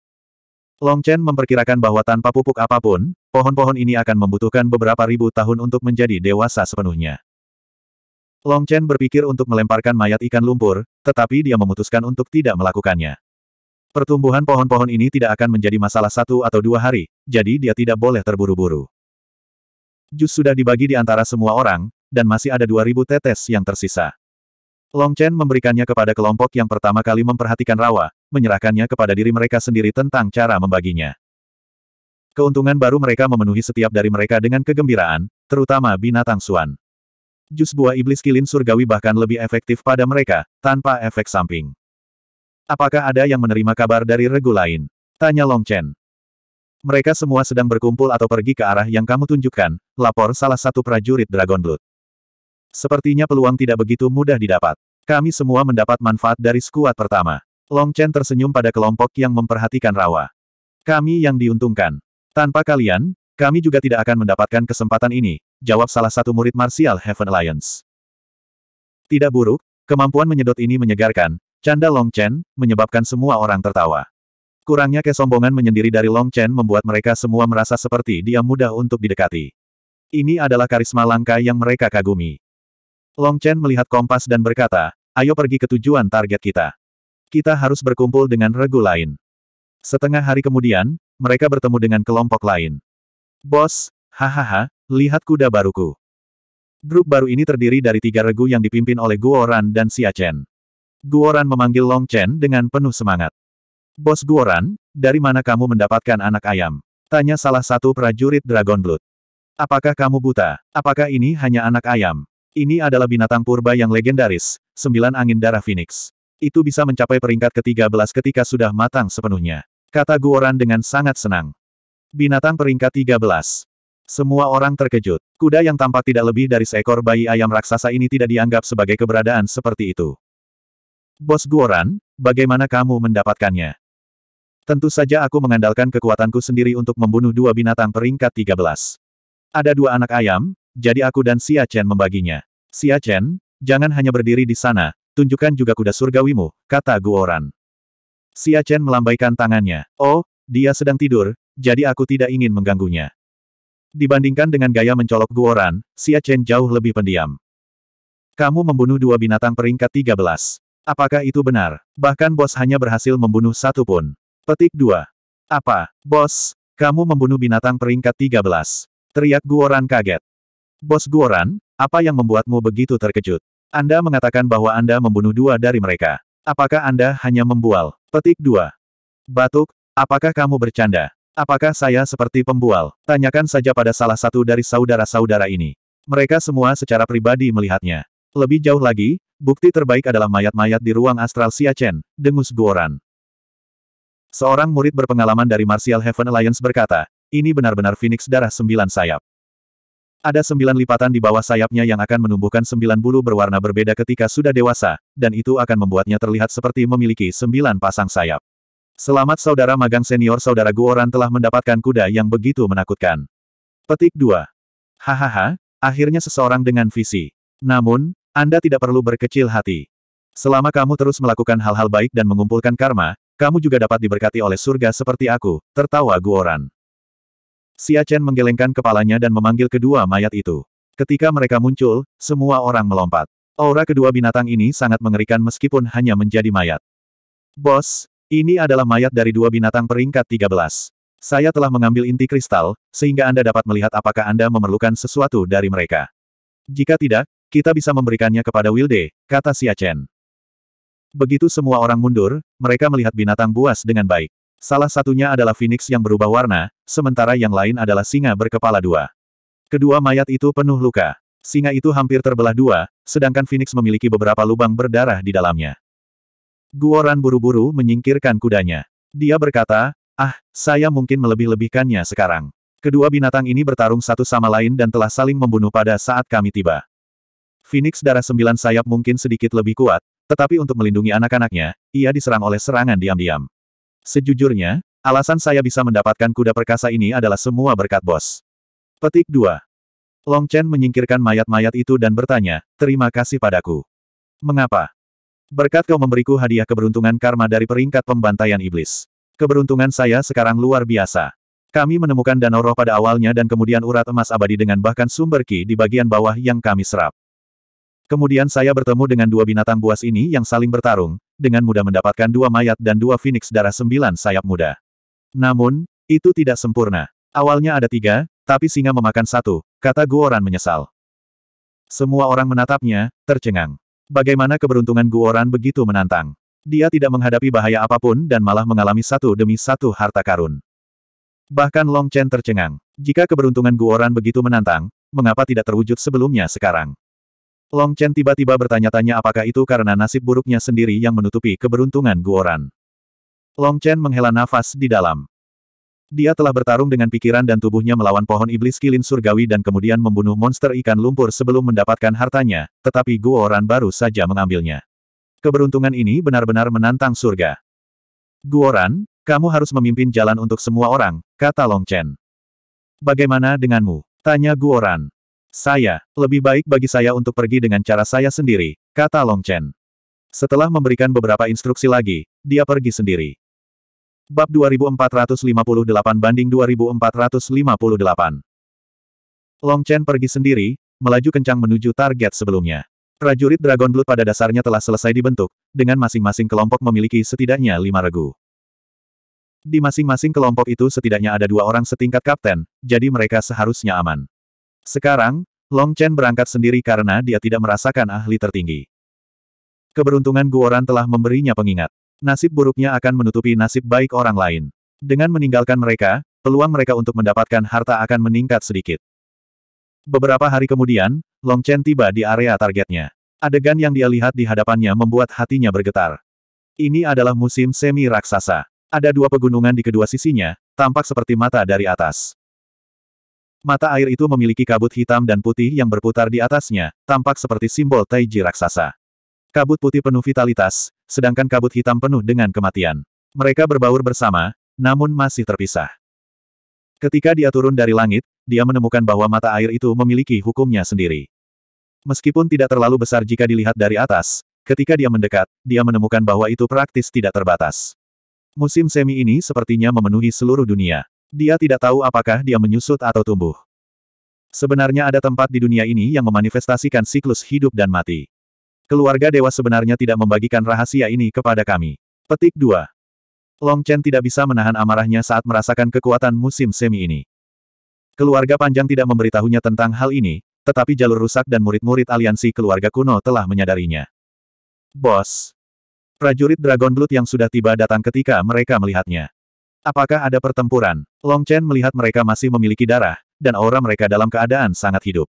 Long Chen memperkirakan bahwa tanpa pupuk apapun, pohon-pohon ini akan membutuhkan beberapa ribu tahun untuk menjadi dewasa sepenuhnya. Long Chen berpikir untuk melemparkan mayat ikan lumpur, tetapi dia memutuskan untuk tidak melakukannya. Pertumbuhan pohon-pohon ini tidak akan menjadi masalah satu atau dua hari, jadi dia tidak boleh terburu-buru. Jus sudah dibagi di antara semua orang, dan masih ada 2000 tetes yang tersisa. Long Chen memberikannya kepada kelompok yang pertama kali memperhatikan rawa, menyerahkannya kepada diri mereka sendiri tentang cara membaginya. Keuntungan baru mereka memenuhi setiap dari mereka dengan kegembiraan, terutama binatang suan. Jus buah iblis kilin surgawi bahkan lebih efektif pada mereka, tanpa efek samping. Apakah ada yang menerima kabar dari regu lain? Tanya Long Chen. Mereka semua sedang berkumpul atau pergi ke arah yang kamu tunjukkan, lapor salah satu prajurit Dragon Blood. Sepertinya peluang tidak begitu mudah didapat. Kami semua mendapat manfaat dari skuad pertama. Long Chen tersenyum pada kelompok yang memperhatikan rawa. Kami yang diuntungkan. Tanpa kalian, kami juga tidak akan mendapatkan kesempatan ini, jawab salah satu murid Martial Heaven Alliance. Tidak buruk, kemampuan menyedot ini menyegarkan, canda Long Chen, menyebabkan semua orang tertawa. Kurangnya kesombongan menyendiri dari Long Chen membuat mereka semua merasa seperti dia mudah untuk didekati. Ini adalah karisma langka yang mereka kagumi. Long Chen melihat kompas dan berkata, ayo pergi ke tujuan target kita. Kita harus berkumpul dengan regu lain. Setengah hari kemudian, mereka bertemu dengan kelompok lain. Bos, hahaha, lihat kuda baruku. Grup baru ini terdiri dari tiga regu yang dipimpin oleh Guoran dan Xia Chen. Guoran memanggil Long Chen dengan penuh semangat. Bos Guoran, dari mana kamu mendapatkan anak ayam? Tanya salah satu prajurit Dragon Blood. Apakah kamu buta? Apakah ini hanya anak ayam? Ini adalah binatang purba yang legendaris, sembilan angin darah Phoenix. Itu bisa mencapai peringkat ke-13 ketika sudah matang sepenuhnya. Kata Guoran dengan sangat senang. Binatang peringkat 13. Semua orang terkejut. Kuda yang tampak tidak lebih dari seekor bayi ayam raksasa ini tidak dianggap sebagai keberadaan seperti itu. Bos Guoran, bagaimana kamu mendapatkannya? Tentu saja aku mengandalkan kekuatanku sendiri untuk membunuh dua binatang peringkat 13. Ada dua anak ayam, jadi aku dan Xia Chen membaginya. Xia Chen, jangan hanya berdiri di sana, tunjukkan juga kuda surgawimu, kata Guoran. Xia Chen melambaikan tangannya. Oh, dia sedang tidur, jadi aku tidak ingin mengganggunya. Dibandingkan dengan gaya mencolok Guoran, Xia Chen jauh lebih pendiam. Kamu membunuh dua binatang peringkat 13. Apakah itu benar? Bahkan bos hanya berhasil membunuh satu pun. Petik 2. Apa? Bos, kamu membunuh binatang peringkat 13. Teriak Guoran kaget. Bos Guoran, apa yang membuatmu begitu terkejut? Anda mengatakan bahwa Anda membunuh dua dari mereka. Apakah Anda hanya membual? Petik 2. Batuk, apakah kamu bercanda? Apakah saya seperti pembual? Tanyakan saja pada salah satu dari saudara-saudara ini. Mereka semua secara pribadi melihatnya. Lebih jauh lagi, bukti terbaik adalah mayat-mayat di ruang astral Siachen, dengus Guoran. Seorang murid berpengalaman dari Martial Heaven Alliance berkata, ini benar-benar Phoenix darah sembilan sayap. Ada sembilan lipatan di bawah sayapnya yang akan menumbuhkan sembilan bulu berwarna berbeda ketika sudah dewasa, dan itu akan membuatnya terlihat seperti memiliki sembilan pasang sayap. Selamat saudara magang senior saudara Guoran telah mendapatkan kuda yang begitu menakutkan. Petik 2. Hahaha, akhirnya seseorang dengan visi. Namun, anda tidak perlu berkecil hati. Selama kamu terus melakukan hal-hal baik dan mengumpulkan karma, kamu juga dapat diberkati oleh surga seperti aku, tertawa Guoran. Xia Chen menggelengkan kepalanya dan memanggil kedua mayat itu. Ketika mereka muncul, semua orang melompat. Aura kedua binatang ini sangat mengerikan meskipun hanya menjadi mayat. Bos, ini adalah mayat dari dua binatang peringkat 13. Saya telah mengambil inti kristal, sehingga Anda dapat melihat apakah Anda memerlukan sesuatu dari mereka. Jika tidak, kita bisa memberikannya kepada Wilde, kata Xia Chen. Begitu semua orang mundur, mereka melihat binatang buas dengan baik. Salah satunya adalah Phoenix yang berubah warna, sementara yang lain adalah singa berkepala dua. Kedua mayat itu penuh luka. Singa itu hampir terbelah dua, sedangkan Phoenix memiliki beberapa lubang berdarah di dalamnya. Guoran buru-buru menyingkirkan kudanya. Dia berkata, ah, saya mungkin melebih-lebihkannya sekarang. Kedua binatang ini bertarung satu sama lain dan telah saling membunuh pada saat kami tiba. Phoenix darah sembilan sayap mungkin sedikit lebih kuat, tetapi untuk melindungi anak-anaknya, ia diserang oleh serangan diam-diam. Sejujurnya, alasan saya bisa mendapatkan kuda perkasa ini adalah semua berkat bos. Petik 2. Long Chen menyingkirkan mayat-mayat itu dan bertanya, terima kasih padaku. Mengapa? Berkat kau memberiku hadiah keberuntungan karma dari peringkat pembantaian iblis. Keberuntungan saya sekarang luar biasa. Kami menemukan danau roh pada awalnya dan kemudian urat emas abadi dengan bahkan sumber ki di bagian bawah yang kami serap. Kemudian saya bertemu dengan dua binatang buas ini yang saling bertarung, dengan mudah mendapatkan dua mayat dan dua phoenix darah sembilan sayap muda. Namun, itu tidak sempurna. Awalnya ada tiga, tapi singa memakan satu, kata Guoran menyesal. Semua orang menatapnya, tercengang. Bagaimana keberuntungan Guoran begitu menantang. Dia tidak menghadapi bahaya apapun dan malah mengalami satu demi satu harta karun. Bahkan Long Chen tercengang. Jika keberuntungan Guoran begitu menantang, mengapa tidak terwujud sebelumnya sekarang? Long Chen tiba-tiba bertanya-tanya apakah itu karena nasib buruknya sendiri yang menutupi keberuntungan Guoran. Long Chen menghela nafas di dalam. Dia telah bertarung dengan pikiran dan tubuhnya melawan pohon iblis kilin surgawi dan kemudian membunuh monster ikan lumpur sebelum mendapatkan hartanya, tetapi Guoran baru saja mengambilnya. Keberuntungan ini benar-benar menantang surga. Guoran, kamu harus memimpin jalan untuk semua orang, kata Long Chen. Bagaimana denganmu? Tanya Guoran. Saya, lebih baik bagi saya untuk pergi dengan cara saya sendiri, kata Long Chen. Setelah memberikan beberapa instruksi lagi, dia pergi sendiri. Bab 2458 banding 2458 Long Chen pergi sendiri, melaju kencang menuju target sebelumnya. Prajurit Dragon Blood pada dasarnya telah selesai dibentuk, dengan masing-masing kelompok memiliki setidaknya lima regu. Di masing-masing kelompok itu setidaknya ada dua orang setingkat kapten, jadi mereka seharusnya aman. Sekarang, Long Chen berangkat sendiri karena dia tidak merasakan ahli tertinggi. Keberuntungan Guoran telah memberinya pengingat. Nasib buruknya akan menutupi nasib baik orang lain. Dengan meninggalkan mereka, peluang mereka untuk mendapatkan harta akan meningkat sedikit. Beberapa hari kemudian, Long Chen tiba di area targetnya. Adegan yang dia lihat di hadapannya membuat hatinya bergetar. Ini adalah musim semi raksasa. Ada dua pegunungan di kedua sisinya, tampak seperti mata dari atas. Mata air itu memiliki kabut hitam dan putih yang berputar di atasnya, tampak seperti simbol Taiji raksasa. Kabut putih penuh vitalitas, sedangkan kabut hitam penuh dengan kematian. Mereka berbaur bersama, namun masih terpisah. Ketika dia turun dari langit, dia menemukan bahwa mata air itu memiliki hukumnya sendiri. Meskipun tidak terlalu besar jika dilihat dari atas, ketika dia mendekat, dia menemukan bahwa itu praktis tidak terbatas. Musim semi ini sepertinya memenuhi seluruh dunia. Dia tidak tahu apakah dia menyusut atau tumbuh. Sebenarnya ada tempat di dunia ini yang memanifestasikan siklus hidup dan mati. Keluarga dewa sebenarnya tidak membagikan rahasia ini kepada kami. Petik 2. Long Chen tidak bisa menahan amarahnya saat merasakan kekuatan musim semi ini. Keluarga panjang tidak memberitahunya tentang hal ini, tetapi jalur rusak dan murid-murid aliansi keluarga kuno telah menyadarinya. Bos. Prajurit Dragon Blood yang sudah tiba datang ketika mereka melihatnya. Apakah ada pertempuran? Long Chen melihat mereka masih memiliki darah, dan aura mereka dalam keadaan sangat hidup.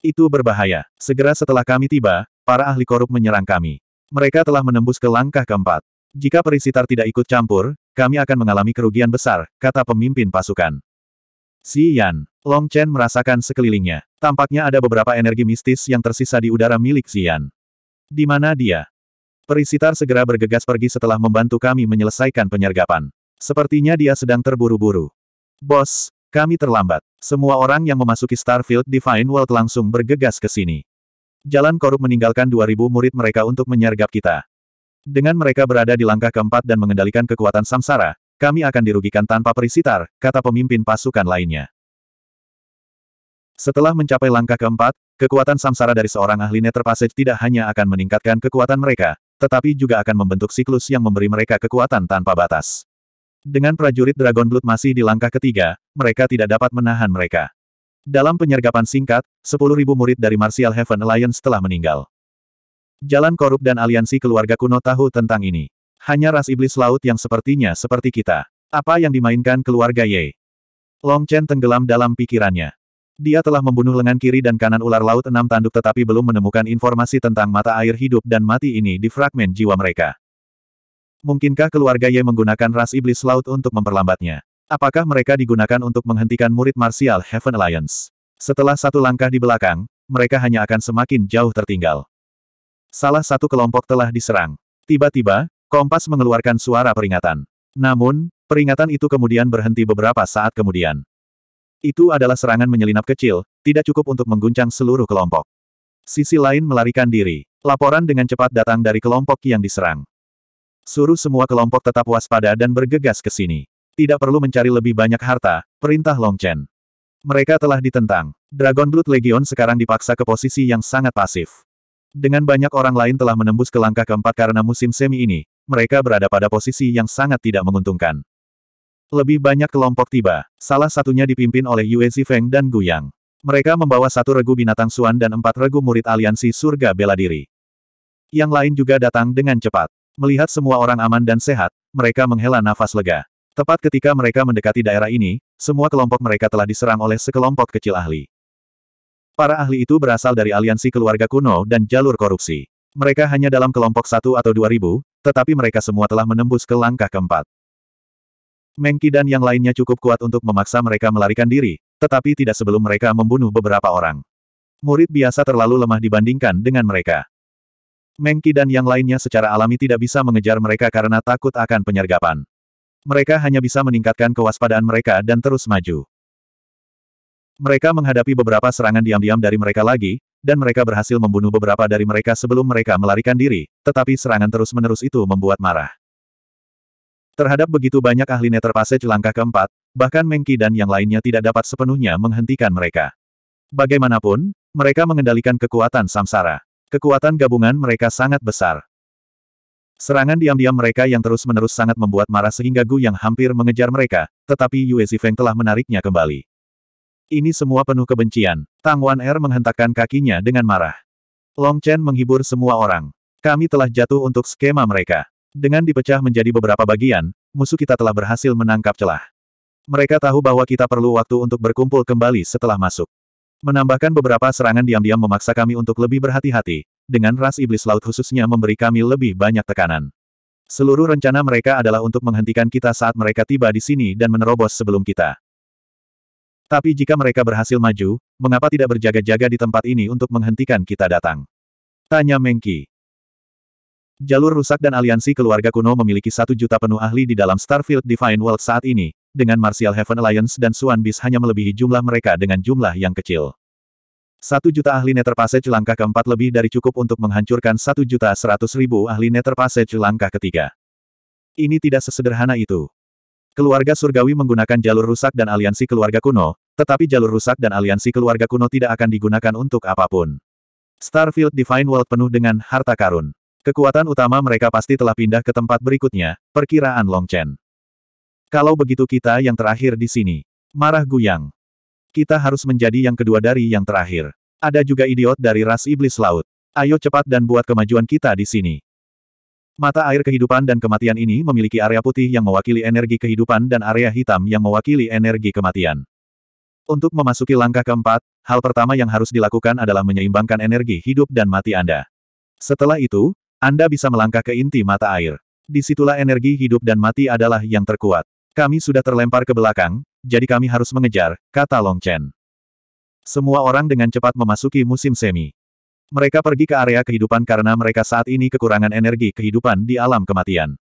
Itu berbahaya. Segera setelah kami tiba, para ahli korup menyerang kami. Mereka telah menembus ke langkah keempat. Jika Perisitar tidak ikut campur, kami akan mengalami kerugian besar, kata pemimpin pasukan. Si Yan, Long Chen merasakan sekelilingnya. Tampaknya ada beberapa energi mistis yang tersisa di udara milik Si Yan. Di mana dia? Perisitar segera bergegas pergi setelah membantu kami menyelesaikan penyergapan. Sepertinya dia sedang terburu-buru. Bos, kami terlambat. Semua orang yang memasuki Starfield Divine World langsung bergegas ke sini. Jalan korup meninggalkan 2000 murid mereka untuk menyergap kita. Dengan mereka berada di langkah keempat dan mengendalikan kekuatan samsara, kami akan dirugikan tanpa perisitar, kata pemimpin pasukan lainnya. Setelah mencapai langkah keempat, kekuatan samsara dari seorang ahli Nether Passage tidak hanya akan meningkatkan kekuatan mereka, tetapi juga akan membentuk siklus yang memberi mereka kekuatan tanpa batas. Dengan prajurit Dragon Blood masih di langkah ketiga, mereka tidak dapat menahan mereka. Dalam penyergapan singkat, 10.000 murid dari Martial Heaven Alliance telah meninggal. Jalan korup dan aliansi keluarga kuno tahu tentang ini. Hanya ras iblis laut yang sepertinya seperti kita. Apa yang dimainkan keluarga Ye? Long Chen tenggelam dalam pikirannya. Dia telah membunuh lengan kiri dan kanan ular laut enam tanduk tetapi belum menemukan informasi tentang mata air hidup dan mati ini di fragmen jiwa mereka. Mungkinkah keluarga Ye menggunakan ras iblis laut untuk memperlambatnya? Apakah mereka digunakan untuk menghentikan murid martial Heaven Alliance? Setelah satu langkah di belakang, mereka hanya akan semakin jauh tertinggal. Salah satu kelompok telah diserang. Tiba-tiba, kompas mengeluarkan suara peringatan. Namun, peringatan itu kemudian berhenti beberapa saat kemudian. Itu adalah serangan menyelinap kecil, tidak cukup untuk mengguncang seluruh kelompok. Sisi lain melarikan diri. Laporan dengan cepat datang dari kelompok yang diserang. Suruh semua kelompok tetap waspada dan bergegas ke sini. Tidak perlu mencari lebih banyak harta, perintah Long Chen. Mereka telah ditentang. Dragon Blood Legion sekarang dipaksa ke posisi yang sangat pasif. Dengan banyak orang lain telah menembus ke langkah keempat karena musim semi ini, mereka berada pada posisi yang sangat tidak menguntungkan. Lebih banyak kelompok tiba, salah satunya dipimpin oleh Yue Zifeng dan Gu Yang. Mereka membawa satu regu binatang suan dan empat regu murid aliansi surga bela diri. Yang lain juga datang dengan cepat. Melihat semua orang aman dan sehat, mereka menghela nafas lega. Tepat ketika mereka mendekati daerah ini, semua kelompok mereka telah diserang oleh sekelompok kecil ahli. Para ahli itu berasal dari aliansi keluarga kuno dan jalur korupsi. Mereka hanya dalam kelompok satu atau dua ribu, tetapi mereka semua telah menembus ke langkah keempat. Mengki dan yang lainnya cukup kuat untuk memaksa mereka melarikan diri, tetapi tidak sebelum mereka membunuh beberapa orang. Murid biasa terlalu lemah dibandingkan dengan mereka. Mengki dan yang lainnya secara alami tidak bisa mengejar mereka karena takut akan penyergapan. Mereka hanya bisa meningkatkan kewaspadaan mereka dan terus maju. Mereka menghadapi beberapa serangan diam-diam dari mereka lagi, dan mereka berhasil membunuh beberapa dari mereka sebelum mereka melarikan diri, tetapi serangan terus-menerus itu membuat marah. Terhadap begitu banyak ahli Nether Passage langkah keempat, bahkan Mengki dan yang lainnya tidak dapat sepenuhnya menghentikan mereka. Bagaimanapun, mereka mengendalikan kekuatan samsara. Kekuatan gabungan mereka sangat besar. Serangan diam-diam mereka yang terus-menerus sangat membuat marah sehingga Gu yang hampir mengejar mereka, tetapi Yue Zifeng telah menariknya kembali. Ini semua penuh kebencian. Tang Wan Er menghentakkan kakinya dengan marah. Long Chen menghibur semua orang. Kami telah jatuh untuk skema mereka. Dengan dipecah menjadi beberapa bagian, musuh kita telah berhasil menangkap celah. Mereka tahu bahwa kita perlu waktu untuk berkumpul kembali setelah masuk. Menambahkan beberapa serangan diam-diam memaksa kami untuk lebih berhati-hati, dengan ras iblis laut khususnya memberi kami lebih banyak tekanan. Seluruh rencana mereka adalah untuk menghentikan kita saat mereka tiba di sini dan menerobos sebelum kita. Tapi jika mereka berhasil maju, mengapa tidak berjaga-jaga di tempat ini untuk menghentikan kita datang? Tanya Mengki. Jalur rusak dan aliansi keluarga kuno memiliki satu juta penuh ahli di dalam Starfield Divine World saat ini, dengan Martial Heaven Alliance dan Suan Bis hanya melebihi jumlah mereka dengan jumlah yang kecil. Satu juta ahli Nether Passage langkah keempat lebih dari cukup untuk menghancurkan satu juta seratus ribu ahli Nether Passage langkah ketiga. Ini tidak sesederhana itu. Keluarga surgawi menggunakan jalur rusak dan aliansi keluarga kuno, tetapi jalur rusak dan aliansi keluarga kuno tidak akan digunakan untuk apapun. Starfield Divine World penuh dengan harta karun. Kekuatan utama mereka pasti telah pindah ke tempat berikutnya, perkiraan Long Chen. Kalau begitu kita yang terakhir di sini. Marah Guyang. Kita harus menjadi yang kedua dari yang terakhir. Ada juga idiot dari ras iblis laut. Ayo cepat dan buat kemajuan kita di sini. Mata air kehidupan dan kematian ini memiliki area putih yang mewakili energi kehidupan dan area hitam yang mewakili energi kematian. Untuk memasuki langkah keempat, hal pertama yang harus dilakukan adalah menyeimbangkan energi hidup dan mati Anda. Setelah itu, Anda bisa melangkah ke inti mata air. Disitulah energi hidup dan mati adalah yang terkuat. Kami sudah terlempar ke belakang, jadi kami harus mengejar, kata Long Chen. Semua orang dengan cepat memasuki musim semi. Mereka pergi ke area kehidupan karena mereka saat ini kekurangan energi kehidupan di alam kematian.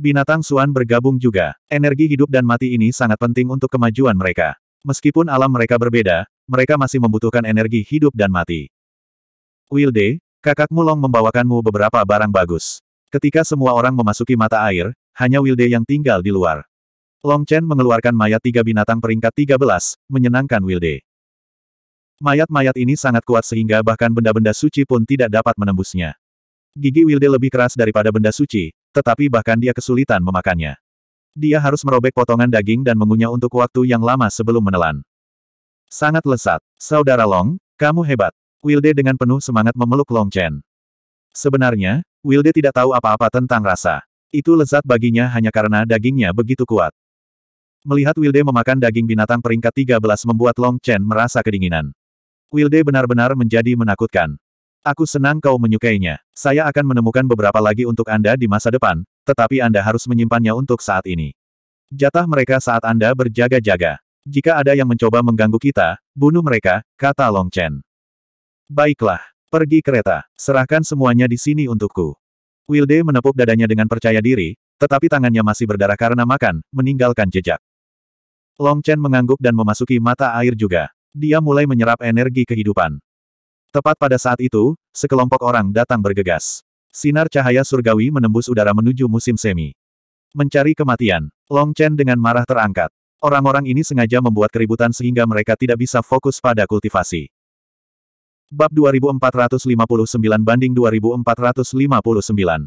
Binatang Suan bergabung juga. Energi hidup dan mati ini sangat penting untuk kemajuan mereka. Meskipun alam mereka berbeda, mereka masih membutuhkan energi hidup dan mati. Wilde, kakakmu Long membawakanmu beberapa barang bagus. Ketika semua orang memasuki mata air, hanya Wilde yang tinggal di luar. Long Chen mengeluarkan mayat tiga binatang peringkat 13, menyenangkan Wilde. Mayat-mayat ini sangat kuat sehingga bahkan benda-benda suci pun tidak dapat menembusnya. Gigi Wilde lebih keras daripada benda suci, tetapi bahkan dia kesulitan memakannya. Dia harus merobek potongan daging dan mengunyah untuk waktu yang lama sebelum menelan. Sangat lesat. Saudara Long, kamu hebat. Wilde dengan penuh semangat memeluk Long Chen. Sebenarnya, Wilde tidak tahu apa-apa tentang rasa. Itu lezat baginya hanya karena dagingnya begitu kuat. Melihat Wilde memakan daging binatang peringkat 13 membuat Long Chen merasa kedinginan. Wilde benar-benar menjadi menakutkan. Aku senang kau menyukainya. Saya akan menemukan beberapa lagi untuk Anda di masa depan, tetapi Anda harus menyimpannya untuk saat ini. Jatah mereka saat Anda berjaga-jaga. Jika ada yang mencoba mengganggu kita, bunuh mereka, kata Long Chen. Baiklah, pergi kereta, serahkan semuanya di sini untukku. Wilde menepuk dadanya dengan percaya diri, tetapi tangannya masih berdarah karena makan, meninggalkan jejak. Long Chen mengangguk dan memasuki mata air juga. Dia mulai menyerap energi kehidupan. Tepat pada saat itu, sekelompok orang datang bergegas. Sinar cahaya surgawi menembus udara menuju musim semi. Mencari kematian, Long Chen dengan marah terangkat. Orang-orang ini sengaja membuat keributan sehingga mereka tidak bisa fokus pada kultivasi. Bab 2459 banding 2459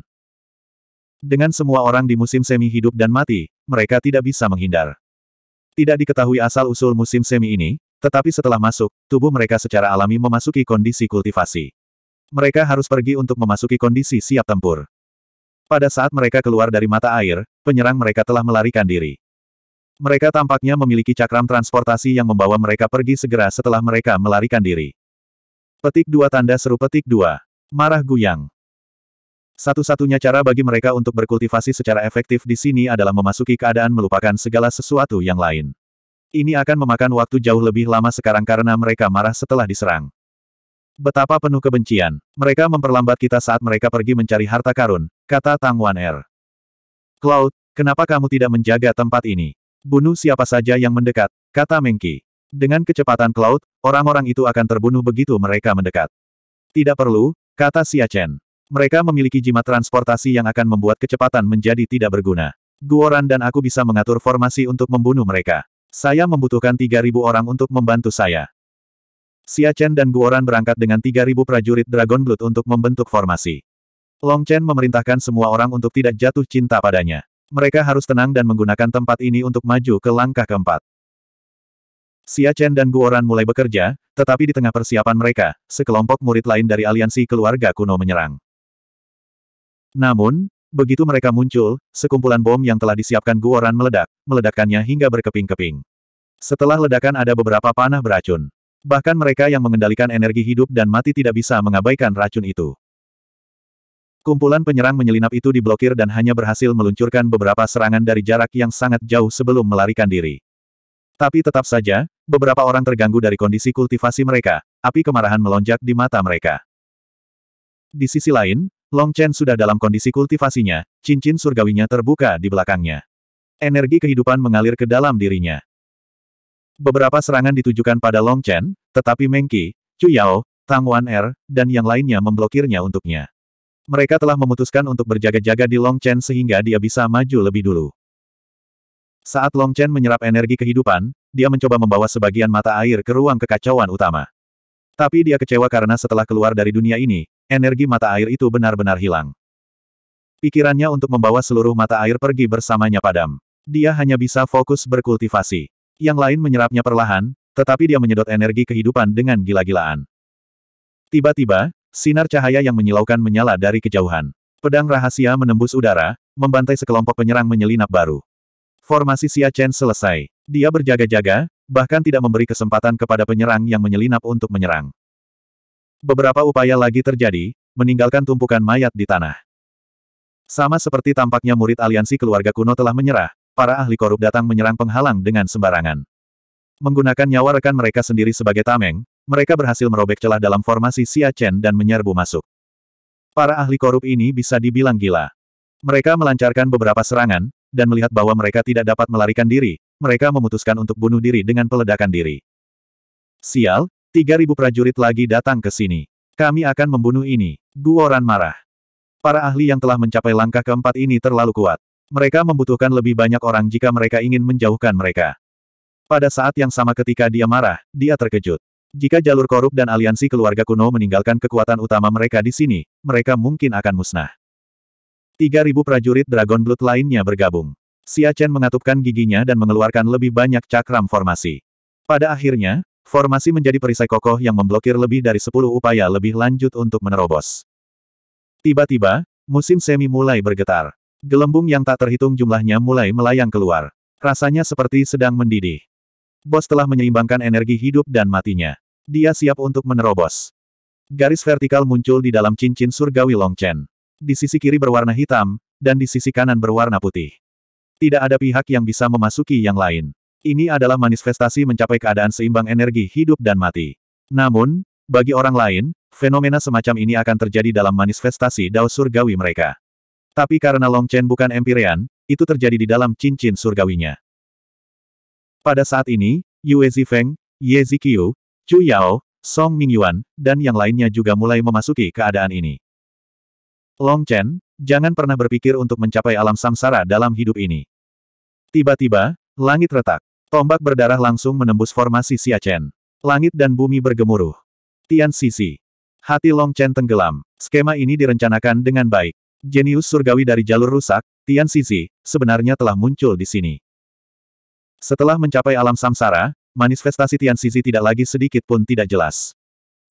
Dengan semua orang di musim semi hidup dan mati, mereka tidak bisa menghindar. Tidak diketahui asal-usul musim semi ini, tetapi setelah masuk, tubuh mereka secara alami memasuki kondisi kultivasi. Mereka harus pergi untuk memasuki kondisi siap tempur. Pada saat mereka keluar dari mata air, penyerang mereka telah melarikan diri. Mereka tampaknya memiliki cakram transportasi yang membawa mereka pergi segera setelah mereka melarikan diri. Petik dua tanda seru petik dua. Marah Guyang. Satu-satunya cara bagi mereka untuk berkultivasi secara efektif di sini adalah memasuki keadaan melupakan segala sesuatu yang lain. Ini akan memakan waktu jauh lebih lama sekarang karena mereka marah setelah diserang. Betapa penuh kebencian. Mereka memperlambat kita saat mereka pergi mencari harta karun, kata Tang Wan Er. Cloud, kenapa kamu tidak menjaga tempat ini? Bunuh siapa saja yang mendekat, kata Mengki. Dengan kecepatan Cloud, orang-orang itu akan terbunuh begitu mereka mendekat. Tidak perlu, kata Xia Chen. Mereka memiliki jimat transportasi yang akan membuat kecepatan menjadi tidak berguna. Guoran dan aku bisa mengatur formasi untuk membunuh mereka. Saya membutuhkan 3.000 orang untuk membantu saya. Xia Chen dan Guoran berangkat dengan 3.000 prajurit Dragon Blood untuk membentuk formasi. Long Chen memerintahkan semua orang untuk tidak jatuh cinta padanya. Mereka harus tenang dan menggunakan tempat ini untuk maju ke langkah keempat. Xia Chen dan Guoran mulai bekerja, tetapi di tengah persiapan mereka, sekelompok murid lain dari aliansi keluarga kuno menyerang. Namun, begitu mereka muncul, sekumpulan bom yang telah disiapkan Guoran meledak, meledakkannya hingga berkeping-keping. Setelah ledakan ada beberapa panah beracun. Bahkan mereka yang mengendalikan energi hidup dan mati tidak bisa mengabaikan racun itu. Kumpulan penyerang menyelinap itu diblokir dan hanya berhasil meluncurkan beberapa serangan dari jarak yang sangat jauh sebelum melarikan diri. Tapi tetap saja, beberapa orang terganggu dari kondisi kultivasi mereka, api kemarahan melonjak di mata mereka. Di sisi lain, Long Chen sudah dalam kondisi kultivasinya, cincin surgawinya terbuka di belakangnya. Energi kehidupan mengalir ke dalam dirinya. Beberapa serangan ditujukan pada Long Chen, tetapi Meng Qi, Chu Yao, Tang Wan Er, dan yang lainnya memblokirnya untuknya. Mereka telah memutuskan untuk berjaga-jaga di Long Chen sehingga dia bisa maju lebih dulu. Saat Long Chen menyerap energi kehidupan, dia mencoba membawa sebagian mata air ke ruang kekacauan utama. Tapi dia kecewa karena setelah keluar dari dunia ini, Energi mata air itu benar-benar hilang. Pikirannya untuk membawa seluruh mata air pergi bersamanya padam. Dia hanya bisa fokus berkultivasi. Yang lain menyerapnya perlahan, tetapi dia menyedot energi kehidupan dengan gila-gilaan. Tiba-tiba, sinar cahaya yang menyilaukan menyala dari kejauhan. Pedang rahasia menembus udara, membantai sekelompok penyerang menyelinap baru. Formasi Xia Chen selesai. Dia berjaga-jaga, bahkan tidak memberi kesempatan kepada penyerang yang menyelinap untuk menyerang. Beberapa upaya lagi terjadi, meninggalkan tumpukan mayat di tanah. Sama seperti tampaknya murid aliansi keluarga kuno telah menyerah, para ahli korup datang menyerang penghalang dengan sembarangan. Menggunakan nyawa rekan mereka sendiri sebagai tameng, mereka berhasil merobek celah dalam formasi Chen dan menyerbu masuk. Para ahli korup ini bisa dibilang gila. Mereka melancarkan beberapa serangan, dan melihat bahwa mereka tidak dapat melarikan diri, mereka memutuskan untuk bunuh diri dengan peledakan diri. Sial, 3000 prajurit lagi datang ke sini. Kami akan membunuh ini. Guoran marah. Para ahli yang telah mencapai langkah keempat ini terlalu kuat. Mereka membutuhkan lebih banyak orang jika mereka ingin menjauhkan mereka. Pada saat yang sama ketika dia marah, dia terkejut. Jika jalur korup dan aliansi keluarga kuno meninggalkan kekuatan utama mereka di sini, mereka mungkin akan musnah. 3000 prajurit Dragon Blood lainnya bergabung. Xia Chen mengatupkan giginya dan mengeluarkan lebih banyak cakram formasi. Pada akhirnya, Formasi menjadi perisai kokoh yang memblokir lebih dari 10 upaya lebih lanjut untuk menerobos. Tiba-tiba, musim semi mulai bergetar. Gelembung yang tak terhitung jumlahnya mulai melayang keluar. Rasanya seperti sedang mendidih. Bos telah menyeimbangkan energi hidup dan matinya. Dia siap untuk menerobos. Garis vertikal muncul di dalam cincin surgawi Longchen. Di sisi kiri berwarna hitam, dan di sisi kanan berwarna putih. Tidak ada pihak yang bisa memasuki yang lain. Ini adalah manifestasi mencapai keadaan seimbang energi hidup dan mati. Namun, bagi orang lain, fenomena semacam ini akan terjadi dalam manifestasi dao surgawi mereka. Tapi karena Long Chen bukan empirian, itu terjadi di dalam cincin surgawinya. Pada saat ini, Yue Zifeng, Ye Ziqiu, Chu Yao, Song Mingyuan, dan yang lainnya juga mulai memasuki keadaan ini. Long Chen, jangan pernah berpikir untuk mencapai alam samsara dalam hidup ini. Tiba-tiba, langit retak. Tombak berdarah langsung menembus formasi Chen. Langit dan bumi bergemuruh. Tian Sisi. Hati Long Chen tenggelam. Skema ini direncanakan dengan baik. Jenius surgawi dari jalur rusak, Tian Sisi, sebenarnya telah muncul di sini. Setelah mencapai alam samsara, manifestasi Tian Sisi tidak lagi sedikit pun tidak jelas.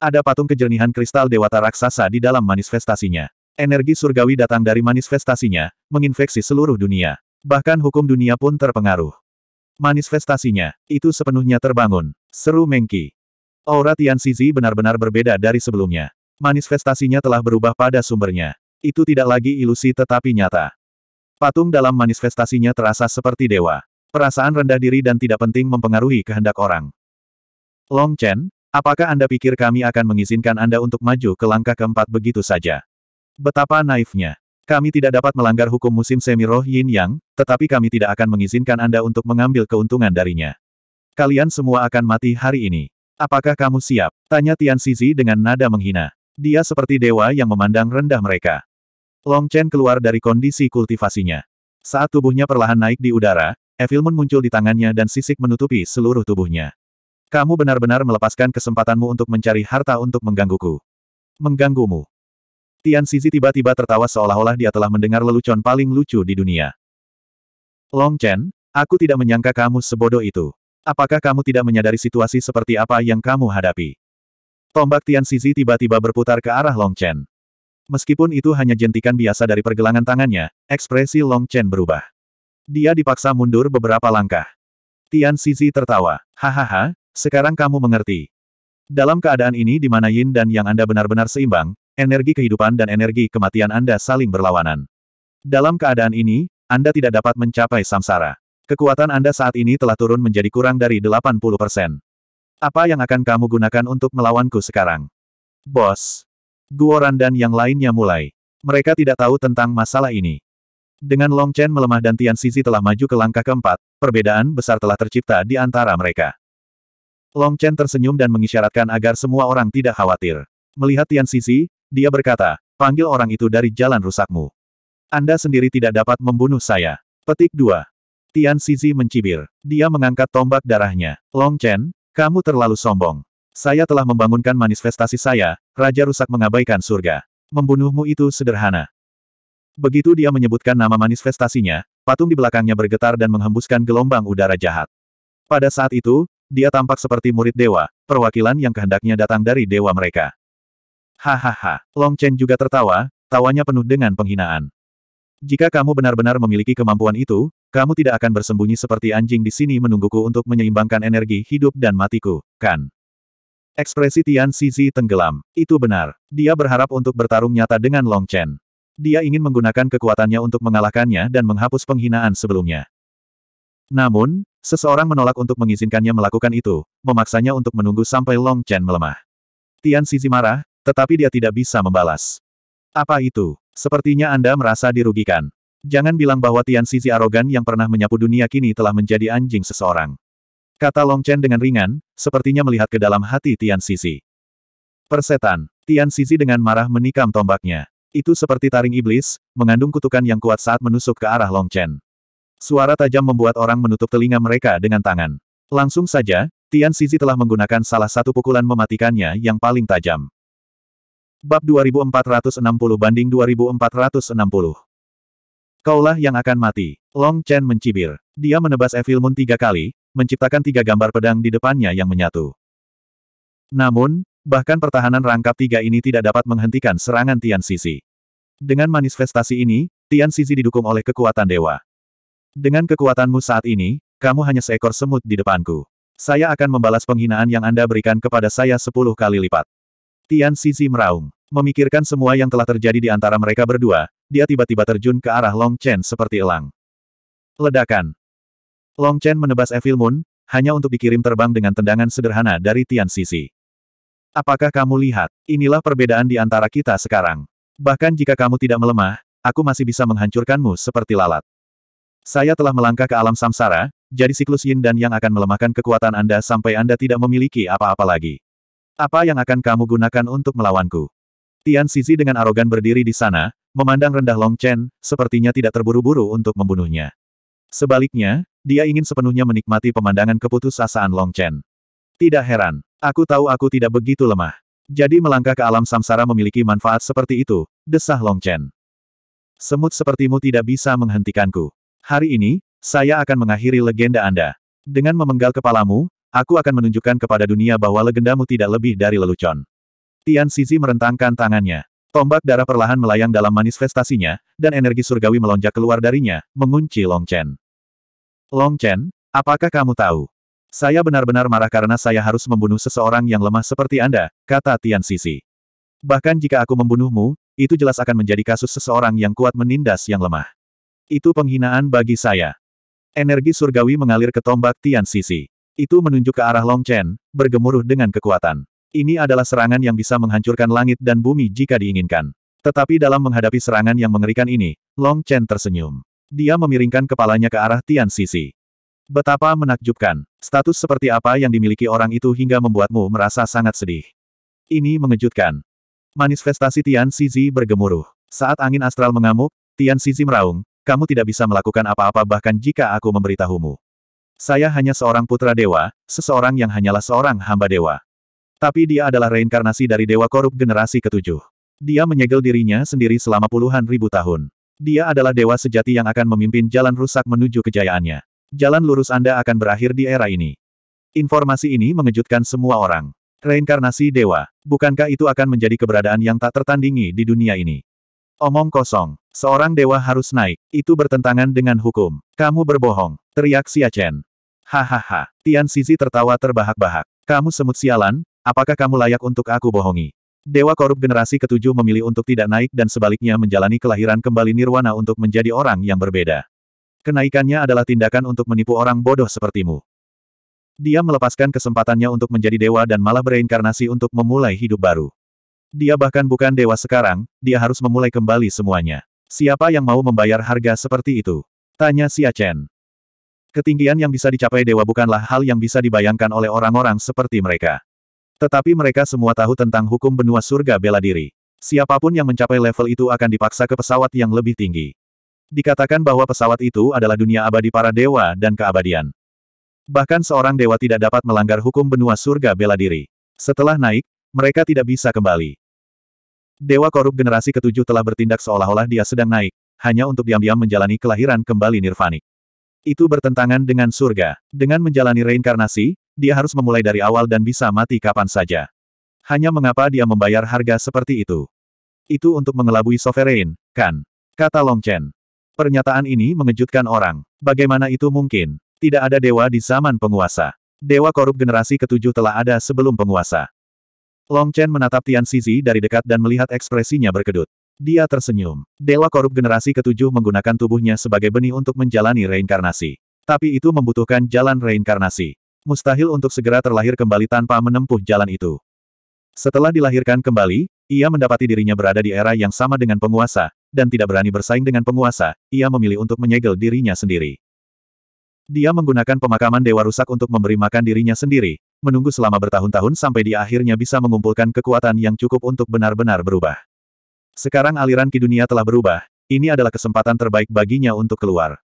Ada patung kejernihan kristal dewata raksasa di dalam manifestasinya. Energi surgawi datang dari manifestasinya, menginfeksi seluruh dunia. Bahkan hukum dunia pun terpengaruh. Manifestasinya, itu sepenuhnya terbangun. Seru Mengki. Aura Tian Sisi benar-benar berbeda dari sebelumnya. Manifestasinya telah berubah pada sumbernya. Itu tidak lagi ilusi tetapi nyata. Patung dalam manifestasinya terasa seperti dewa. Perasaan rendah diri dan tidak penting mempengaruhi kehendak orang. Long Chen, apakah Anda pikir kami akan mengizinkan Anda untuk maju ke langkah keempat begitu saja? Betapa naifnya. Kami tidak dapat melanggar hukum musim semi roh yin yang, tetapi kami tidak akan mengizinkan Anda untuk mengambil keuntungan darinya. Kalian semua akan mati hari ini. Apakah kamu siap? Tanya Tian Xizi dengan nada menghina. Dia seperti dewa yang memandang rendah mereka. Long Chen keluar dari kondisi kultivasinya. Saat tubuhnya perlahan naik di udara, Evil Moon muncul di tangannya dan sisik menutupi seluruh tubuhnya. Kamu benar-benar melepaskan kesempatanmu untuk mencari harta untuk menggangguku. Mengganggumu. Tian Sizi tiba-tiba tertawa seolah-olah dia telah mendengar lelucon paling lucu di dunia. Long Chen, aku tidak menyangka kamu sebodoh itu. Apakah kamu tidak menyadari situasi seperti apa yang kamu hadapi? Tombak Tian Sizi tiba-tiba berputar ke arah Long Chen. Meskipun itu hanya jentikan biasa dari pergelangan tangannya, ekspresi Long Chen berubah. Dia dipaksa mundur beberapa langkah. Tian Sizi tertawa. Hahaha, sekarang kamu mengerti. Dalam keadaan ini di mana Yin dan Yang Anda benar-benar seimbang, energi kehidupan dan energi kematian Anda saling berlawanan. Dalam keadaan ini, Anda tidak dapat mencapai samsara. Kekuatan Anda saat ini telah turun menjadi kurang dari 80 persen. Apa yang akan kamu gunakan untuk melawanku sekarang? Bos. Guoran dan yang lainnya mulai. Mereka tidak tahu tentang masalah ini. Dengan Long Chen melemah dan Tian Sisi telah maju ke langkah keempat, perbedaan besar telah tercipta di antara mereka. Long Chen tersenyum dan mengisyaratkan agar semua orang tidak khawatir. Melihat Tian Sisi, dia berkata, panggil orang itu dari jalan rusakmu. Anda sendiri tidak dapat membunuh saya. Petik 2. Tian Sizi mencibir. Dia mengangkat tombak darahnya. Long Chen, kamu terlalu sombong. Saya telah membangunkan manifestasi saya, Raja Rusak mengabaikan surga. Membunuhmu itu sederhana. Begitu dia menyebutkan nama manifestasinya, patung di belakangnya bergetar dan menghembuskan gelombang udara jahat. Pada saat itu, dia tampak seperti murid dewa, perwakilan yang kehendaknya datang dari dewa mereka. Hahaha, Long Chen juga tertawa, tawanya penuh dengan penghinaan. Jika kamu benar-benar memiliki kemampuan itu, kamu tidak akan bersembunyi seperti anjing di sini menungguku untuk menyeimbangkan energi hidup dan matiku, kan? Ekspresi Tian Xizi tenggelam. Itu benar. Dia berharap untuk bertarung nyata dengan Long Chen. Dia ingin menggunakan kekuatannya untuk mengalahkannya dan menghapus penghinaan sebelumnya. Namun, seseorang menolak untuk mengizinkannya melakukan itu, memaksanya untuk menunggu sampai Long Chen melemah. Tian Xizi marah, tetapi dia tidak bisa membalas. Apa itu? Sepertinya Anda merasa dirugikan. Jangan bilang bahwa Tian Sisi arogan yang pernah menyapu dunia kini telah menjadi anjing seseorang. Kata Long Chen dengan ringan, sepertinya melihat ke dalam hati Tian Sisi. Persetan, Tian Sisi dengan marah menikam tombaknya. Itu seperti taring iblis, mengandung kutukan yang kuat saat menusuk ke arah Long Chen. Suara tajam membuat orang menutup telinga mereka dengan tangan. Langsung saja, Tian Sisi telah menggunakan salah satu pukulan mematikannya yang paling tajam. Bab 2460 banding 2460. Kaulah yang akan mati. Long Chen mencibir. Dia menebas Evil Moon tiga kali, menciptakan tiga gambar pedang di depannya yang menyatu. Namun, bahkan pertahanan rangkap tiga ini tidak dapat menghentikan serangan Tian Sisi. Dengan manifestasi ini, Tian Sisi didukung oleh kekuatan dewa. Dengan kekuatanmu saat ini, kamu hanya seekor semut di depanku. Saya akan membalas penghinaan yang Anda berikan kepada saya sepuluh kali lipat. Tian Sisi meraung. Memikirkan semua yang telah terjadi di antara mereka berdua, dia tiba-tiba terjun ke arah Long Chen seperti elang. Ledakan. Long Chen menebas Evil Moon, hanya untuk dikirim terbang dengan tendangan sederhana dari Tian Sisi. Apakah kamu lihat? Inilah perbedaan di antara kita sekarang. Bahkan jika kamu tidak melemah, aku masih bisa menghancurkanmu seperti lalat. Saya telah melangkah ke alam samsara, jadi siklus yin dan yang akan melemahkan kekuatan Anda sampai Anda tidak memiliki apa-apa lagi. Apa yang akan kamu gunakan untuk melawanku? Tian Sisi dengan arogan berdiri di sana, memandang rendah Long Chen, sepertinya tidak terburu-buru untuk membunuhnya. Sebaliknya, dia ingin sepenuhnya menikmati pemandangan keputusasaan Long Chen. Tidak heran, aku tahu aku tidak begitu lemah. Jadi melangkah ke alam samsara memiliki manfaat seperti itu, desah Long Chen. Semut sepertimu tidak bisa menghentikanku. Hari ini, saya akan mengakhiri legenda Anda. Dengan memenggal kepalamu, Aku akan menunjukkan kepada dunia bahwa legendamu tidak lebih dari lelucon. Tian Sisi merentangkan tangannya. Tombak darah perlahan melayang dalam manifestasinya, dan energi surgawi melonjak keluar darinya, mengunci Long Chen. Long Chen, apakah kamu tahu? Saya benar-benar marah karena saya harus membunuh seseorang yang lemah seperti Anda, kata Tian Sisi. Bahkan jika aku membunuhmu, itu jelas akan menjadi kasus seseorang yang kuat menindas yang lemah. Itu penghinaan bagi saya. Energi surgawi mengalir ke tombak Tian Sisi. Itu menunjuk ke arah Long Chen, bergemuruh dengan kekuatan. Ini adalah serangan yang bisa menghancurkan langit dan bumi jika diinginkan. Tetapi dalam menghadapi serangan yang mengerikan ini, Long Chen tersenyum. Dia memiringkan kepalanya ke arah Tian Sisi. Betapa menakjubkan, status seperti apa yang dimiliki orang itu hingga membuatmu merasa sangat sedih. Ini mengejutkan. Manifestasi Tian Sisi bergemuruh. Saat angin astral mengamuk, Tian Sisi meraung, kamu tidak bisa melakukan apa-apa bahkan jika aku memberitahumu. Saya hanya seorang putra dewa, seseorang yang hanyalah seorang hamba dewa. Tapi dia adalah reinkarnasi dari dewa korup generasi ketujuh. Dia menyegel dirinya sendiri selama puluhan ribu tahun. Dia adalah dewa sejati yang akan memimpin jalan rusak menuju kejayaannya. Jalan lurus Anda akan berakhir di era ini. Informasi ini mengejutkan semua orang. Reinkarnasi dewa, bukankah itu akan menjadi keberadaan yang tak tertandingi di dunia ini? Omong kosong, seorang dewa harus naik, itu bertentangan dengan hukum. Kamu berbohong, teriak Xia Chen. Hahaha, Tian Sisi tertawa terbahak-bahak. Kamu semut sialan, apakah kamu layak untuk aku bohongi? Dewa korup generasi ketujuh memilih untuk tidak naik dan sebaliknya menjalani kelahiran kembali nirwana untuk menjadi orang yang berbeda. Kenaikannya adalah tindakan untuk menipu orang bodoh sepertimu. Dia melepaskan kesempatannya untuk menjadi dewa dan malah bereinkarnasi untuk memulai hidup baru. Dia bahkan bukan dewa sekarang, dia harus memulai kembali semuanya. Siapa yang mau membayar harga seperti itu? Tanya Xia Chen. Ketinggian yang bisa dicapai dewa bukanlah hal yang bisa dibayangkan oleh orang-orang seperti mereka. Tetapi mereka semua tahu tentang hukum benua surga bela diri. Siapapun yang mencapai level itu akan dipaksa ke pesawat yang lebih tinggi. Dikatakan bahwa pesawat itu adalah dunia abadi para dewa dan keabadian. Bahkan seorang dewa tidak dapat melanggar hukum benua surga bela diri. Setelah naik, mereka tidak bisa kembali. Dewa korup generasi ketujuh telah bertindak seolah-olah dia sedang naik, hanya untuk diam-diam menjalani kelahiran kembali nirvanik. Itu bertentangan dengan surga. Dengan menjalani reinkarnasi, dia harus memulai dari awal dan bisa mati kapan saja. Hanya mengapa dia membayar harga seperti itu. Itu untuk mengelabui sovereign, kan? Kata Long Chen. Pernyataan ini mengejutkan orang. Bagaimana itu mungkin? Tidak ada dewa di zaman penguasa. Dewa korup generasi ketujuh telah ada sebelum penguasa. Long Chen menatap Tian Sizi dari dekat dan melihat ekspresinya berkedut. Dia tersenyum. Dewa korup generasi ketujuh menggunakan tubuhnya sebagai benih untuk menjalani reinkarnasi. Tapi itu membutuhkan jalan reinkarnasi. Mustahil untuk segera terlahir kembali tanpa menempuh jalan itu. Setelah dilahirkan kembali, ia mendapati dirinya berada di era yang sama dengan penguasa, dan tidak berani bersaing dengan penguasa, ia memilih untuk menyegel dirinya sendiri. Dia menggunakan pemakaman dewa rusak untuk memberi makan dirinya sendiri, menunggu selama bertahun-tahun sampai dia akhirnya bisa mengumpulkan kekuatan yang cukup untuk benar-benar berubah. Sekarang aliran dunia telah berubah, ini adalah kesempatan terbaik baginya untuk keluar.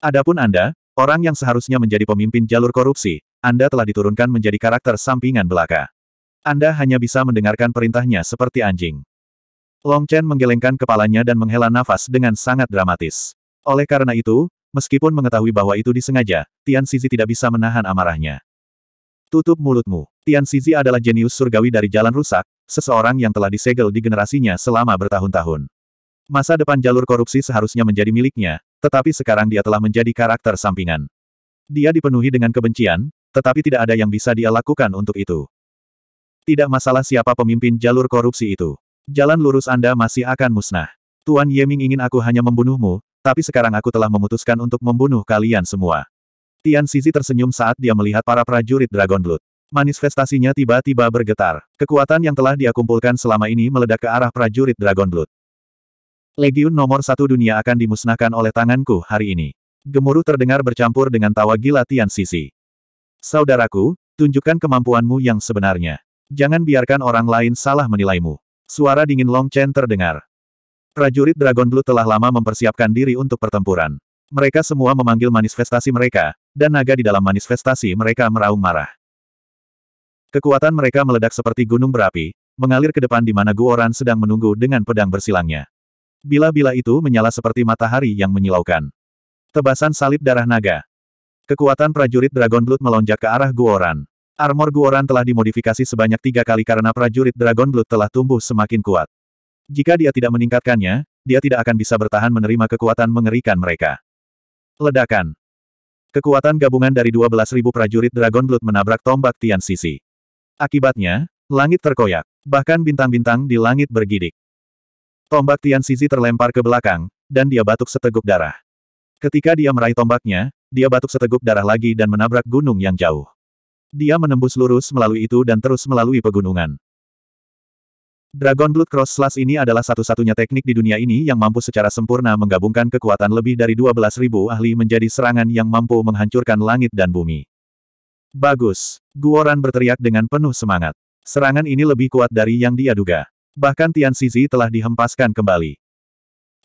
Adapun Anda, orang yang seharusnya menjadi pemimpin jalur korupsi, Anda telah diturunkan menjadi karakter sampingan belaka. Anda hanya bisa mendengarkan perintahnya seperti anjing. Long Chen menggelengkan kepalanya dan menghela nafas dengan sangat dramatis. Oleh karena itu, meskipun mengetahui bahwa itu disengaja, Tian Sizi tidak bisa menahan amarahnya. Tutup mulutmu. Tian Sizi adalah jenius surgawi dari jalan rusak, seseorang yang telah disegel di generasinya selama bertahun-tahun. Masa depan jalur korupsi seharusnya menjadi miliknya, tetapi sekarang dia telah menjadi karakter sampingan. Dia dipenuhi dengan kebencian, tetapi tidak ada yang bisa dia lakukan untuk itu. Tidak masalah siapa pemimpin jalur korupsi itu. Jalan lurus Anda masih akan musnah. Tuan Yeming ingin aku hanya membunuhmu, tapi sekarang aku telah memutuskan untuk membunuh kalian semua. Tian Sisi tersenyum saat dia melihat para prajurit Dragon Blood. Manifestasinya tiba-tiba bergetar. Kekuatan yang telah dia kumpulkan selama ini meledak ke arah prajurit Dragon Blood. Legiun nomor satu dunia akan dimusnahkan oleh tanganku hari ini. Gemuruh terdengar bercampur dengan tawa gila Tian Sisi. Saudaraku, tunjukkan kemampuanmu yang sebenarnya. Jangan biarkan orang lain salah menilaimu. Suara dingin Long Chen terdengar. Prajurit Dragon Blood telah lama mempersiapkan diri untuk pertempuran. Mereka semua memanggil manifestasi mereka, dan naga di dalam manifestasi mereka meraung marah. Kekuatan mereka meledak seperti gunung berapi, mengalir ke depan di mana Guoran sedang menunggu dengan pedang bersilangnya. Bila-bila itu menyala seperti matahari yang menyilaukan. Tebasan salib darah naga. Kekuatan prajurit Dragon Blood melonjak ke arah Guoran. Armor Guoran telah dimodifikasi sebanyak tiga kali karena prajurit Dragon Blood telah tumbuh semakin kuat. Jika dia tidak meningkatkannya, dia tidak akan bisa bertahan menerima kekuatan mengerikan mereka. Ledakan. Kekuatan gabungan dari 12.000 prajurit Dragon Blood menabrak tombak Tian Sisi. Akibatnya, langit terkoyak. Bahkan bintang-bintang di langit bergidik. Tombak Tian Sizi terlempar ke belakang, dan dia batuk seteguk darah. Ketika dia meraih tombaknya, dia batuk seteguk darah lagi dan menabrak gunung yang jauh. Dia menembus lurus melalui itu dan terus melalui pegunungan. Dragon Blood Cross Slash ini adalah satu-satunya teknik di dunia ini yang mampu secara sempurna menggabungkan kekuatan lebih dari 12.000 ahli menjadi serangan yang mampu menghancurkan langit dan bumi. Bagus. Guoran berteriak dengan penuh semangat. Serangan ini lebih kuat dari yang dia duga. Bahkan Tian Sizi telah dihempaskan kembali.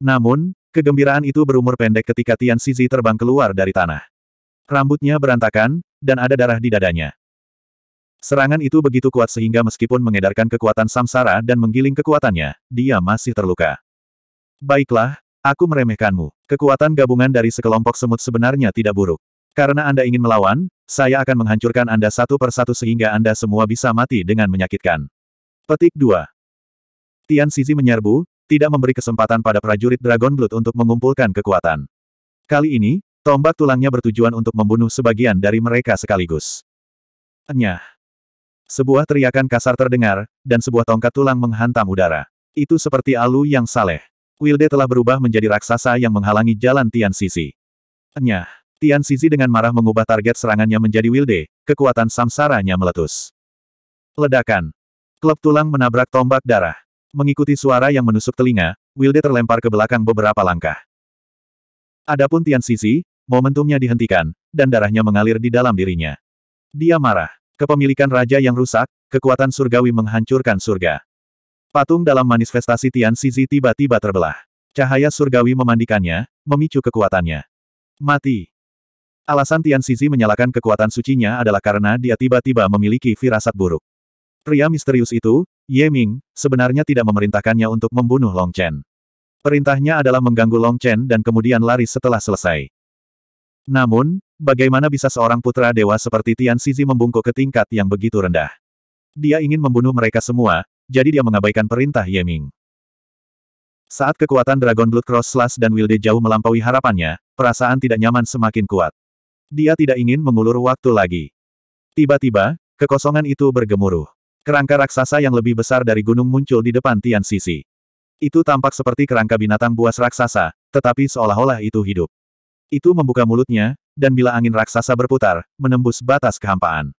Namun, kegembiraan itu berumur pendek ketika Tian Sizi terbang keluar dari tanah. Rambutnya berantakan, dan ada darah di dadanya. Serangan itu begitu kuat sehingga meskipun mengedarkan kekuatan samsara dan menggiling kekuatannya, dia masih terluka. Baiklah, aku meremehkanmu. Kekuatan gabungan dari sekelompok semut sebenarnya tidak buruk. Karena Anda ingin melawan, saya akan menghancurkan Anda satu per satu sehingga Anda semua bisa mati dengan menyakitkan. Petik 2. Tian Sizi menyerbu, tidak memberi kesempatan pada prajurit Dragon Blood untuk mengumpulkan kekuatan. Kali ini, tombak tulangnya bertujuan untuk membunuh sebagian dari mereka sekaligus. Enyah. Sebuah teriakan kasar terdengar, dan sebuah tongkat tulang menghantam udara. Itu seperti Alu yang saleh. Wilde telah berubah menjadi raksasa yang menghalangi jalan Tian Sisi. Enyah. Tian Sizi dengan marah mengubah target serangannya menjadi wilde, kekuatan samsaranya meletus. Ledakan. Klub tulang menabrak tombak darah. Mengikuti suara yang menusuk telinga, wilde terlempar ke belakang beberapa langkah. Adapun Tian Sisi, momentumnya dihentikan, dan darahnya mengalir di dalam dirinya. Dia marah. Kepemilikan raja yang rusak, kekuatan surgawi menghancurkan surga. Patung dalam manifestasi Tian Sisi tiba-tiba terbelah. Cahaya surgawi memandikannya, memicu kekuatannya. Mati. Alasan Tian Sizi menyalakan kekuatan sucinya adalah karena dia tiba-tiba memiliki firasat buruk. Pria misterius itu, Ye Ming, sebenarnya tidak memerintahkannya untuk membunuh Long Chen. Perintahnya adalah mengganggu Long Chen dan kemudian lari setelah selesai. Namun, bagaimana bisa seorang putra dewa seperti Tian Sizi membungkuk ke tingkat yang begitu rendah? Dia ingin membunuh mereka semua, jadi dia mengabaikan perintah Ye Ming. Saat kekuatan Dragon Blood Cross Slash dan Wilde jauh melampaui harapannya, perasaan tidak nyaman semakin kuat. Dia tidak ingin mengulur waktu lagi. Tiba-tiba, kekosongan itu bergemuruh. Kerangka raksasa yang lebih besar dari gunung muncul di depan Tian Sisi. Itu tampak seperti kerangka binatang buas raksasa, tetapi seolah-olah itu hidup. Itu membuka mulutnya, dan bila angin raksasa berputar, menembus batas kehampaan.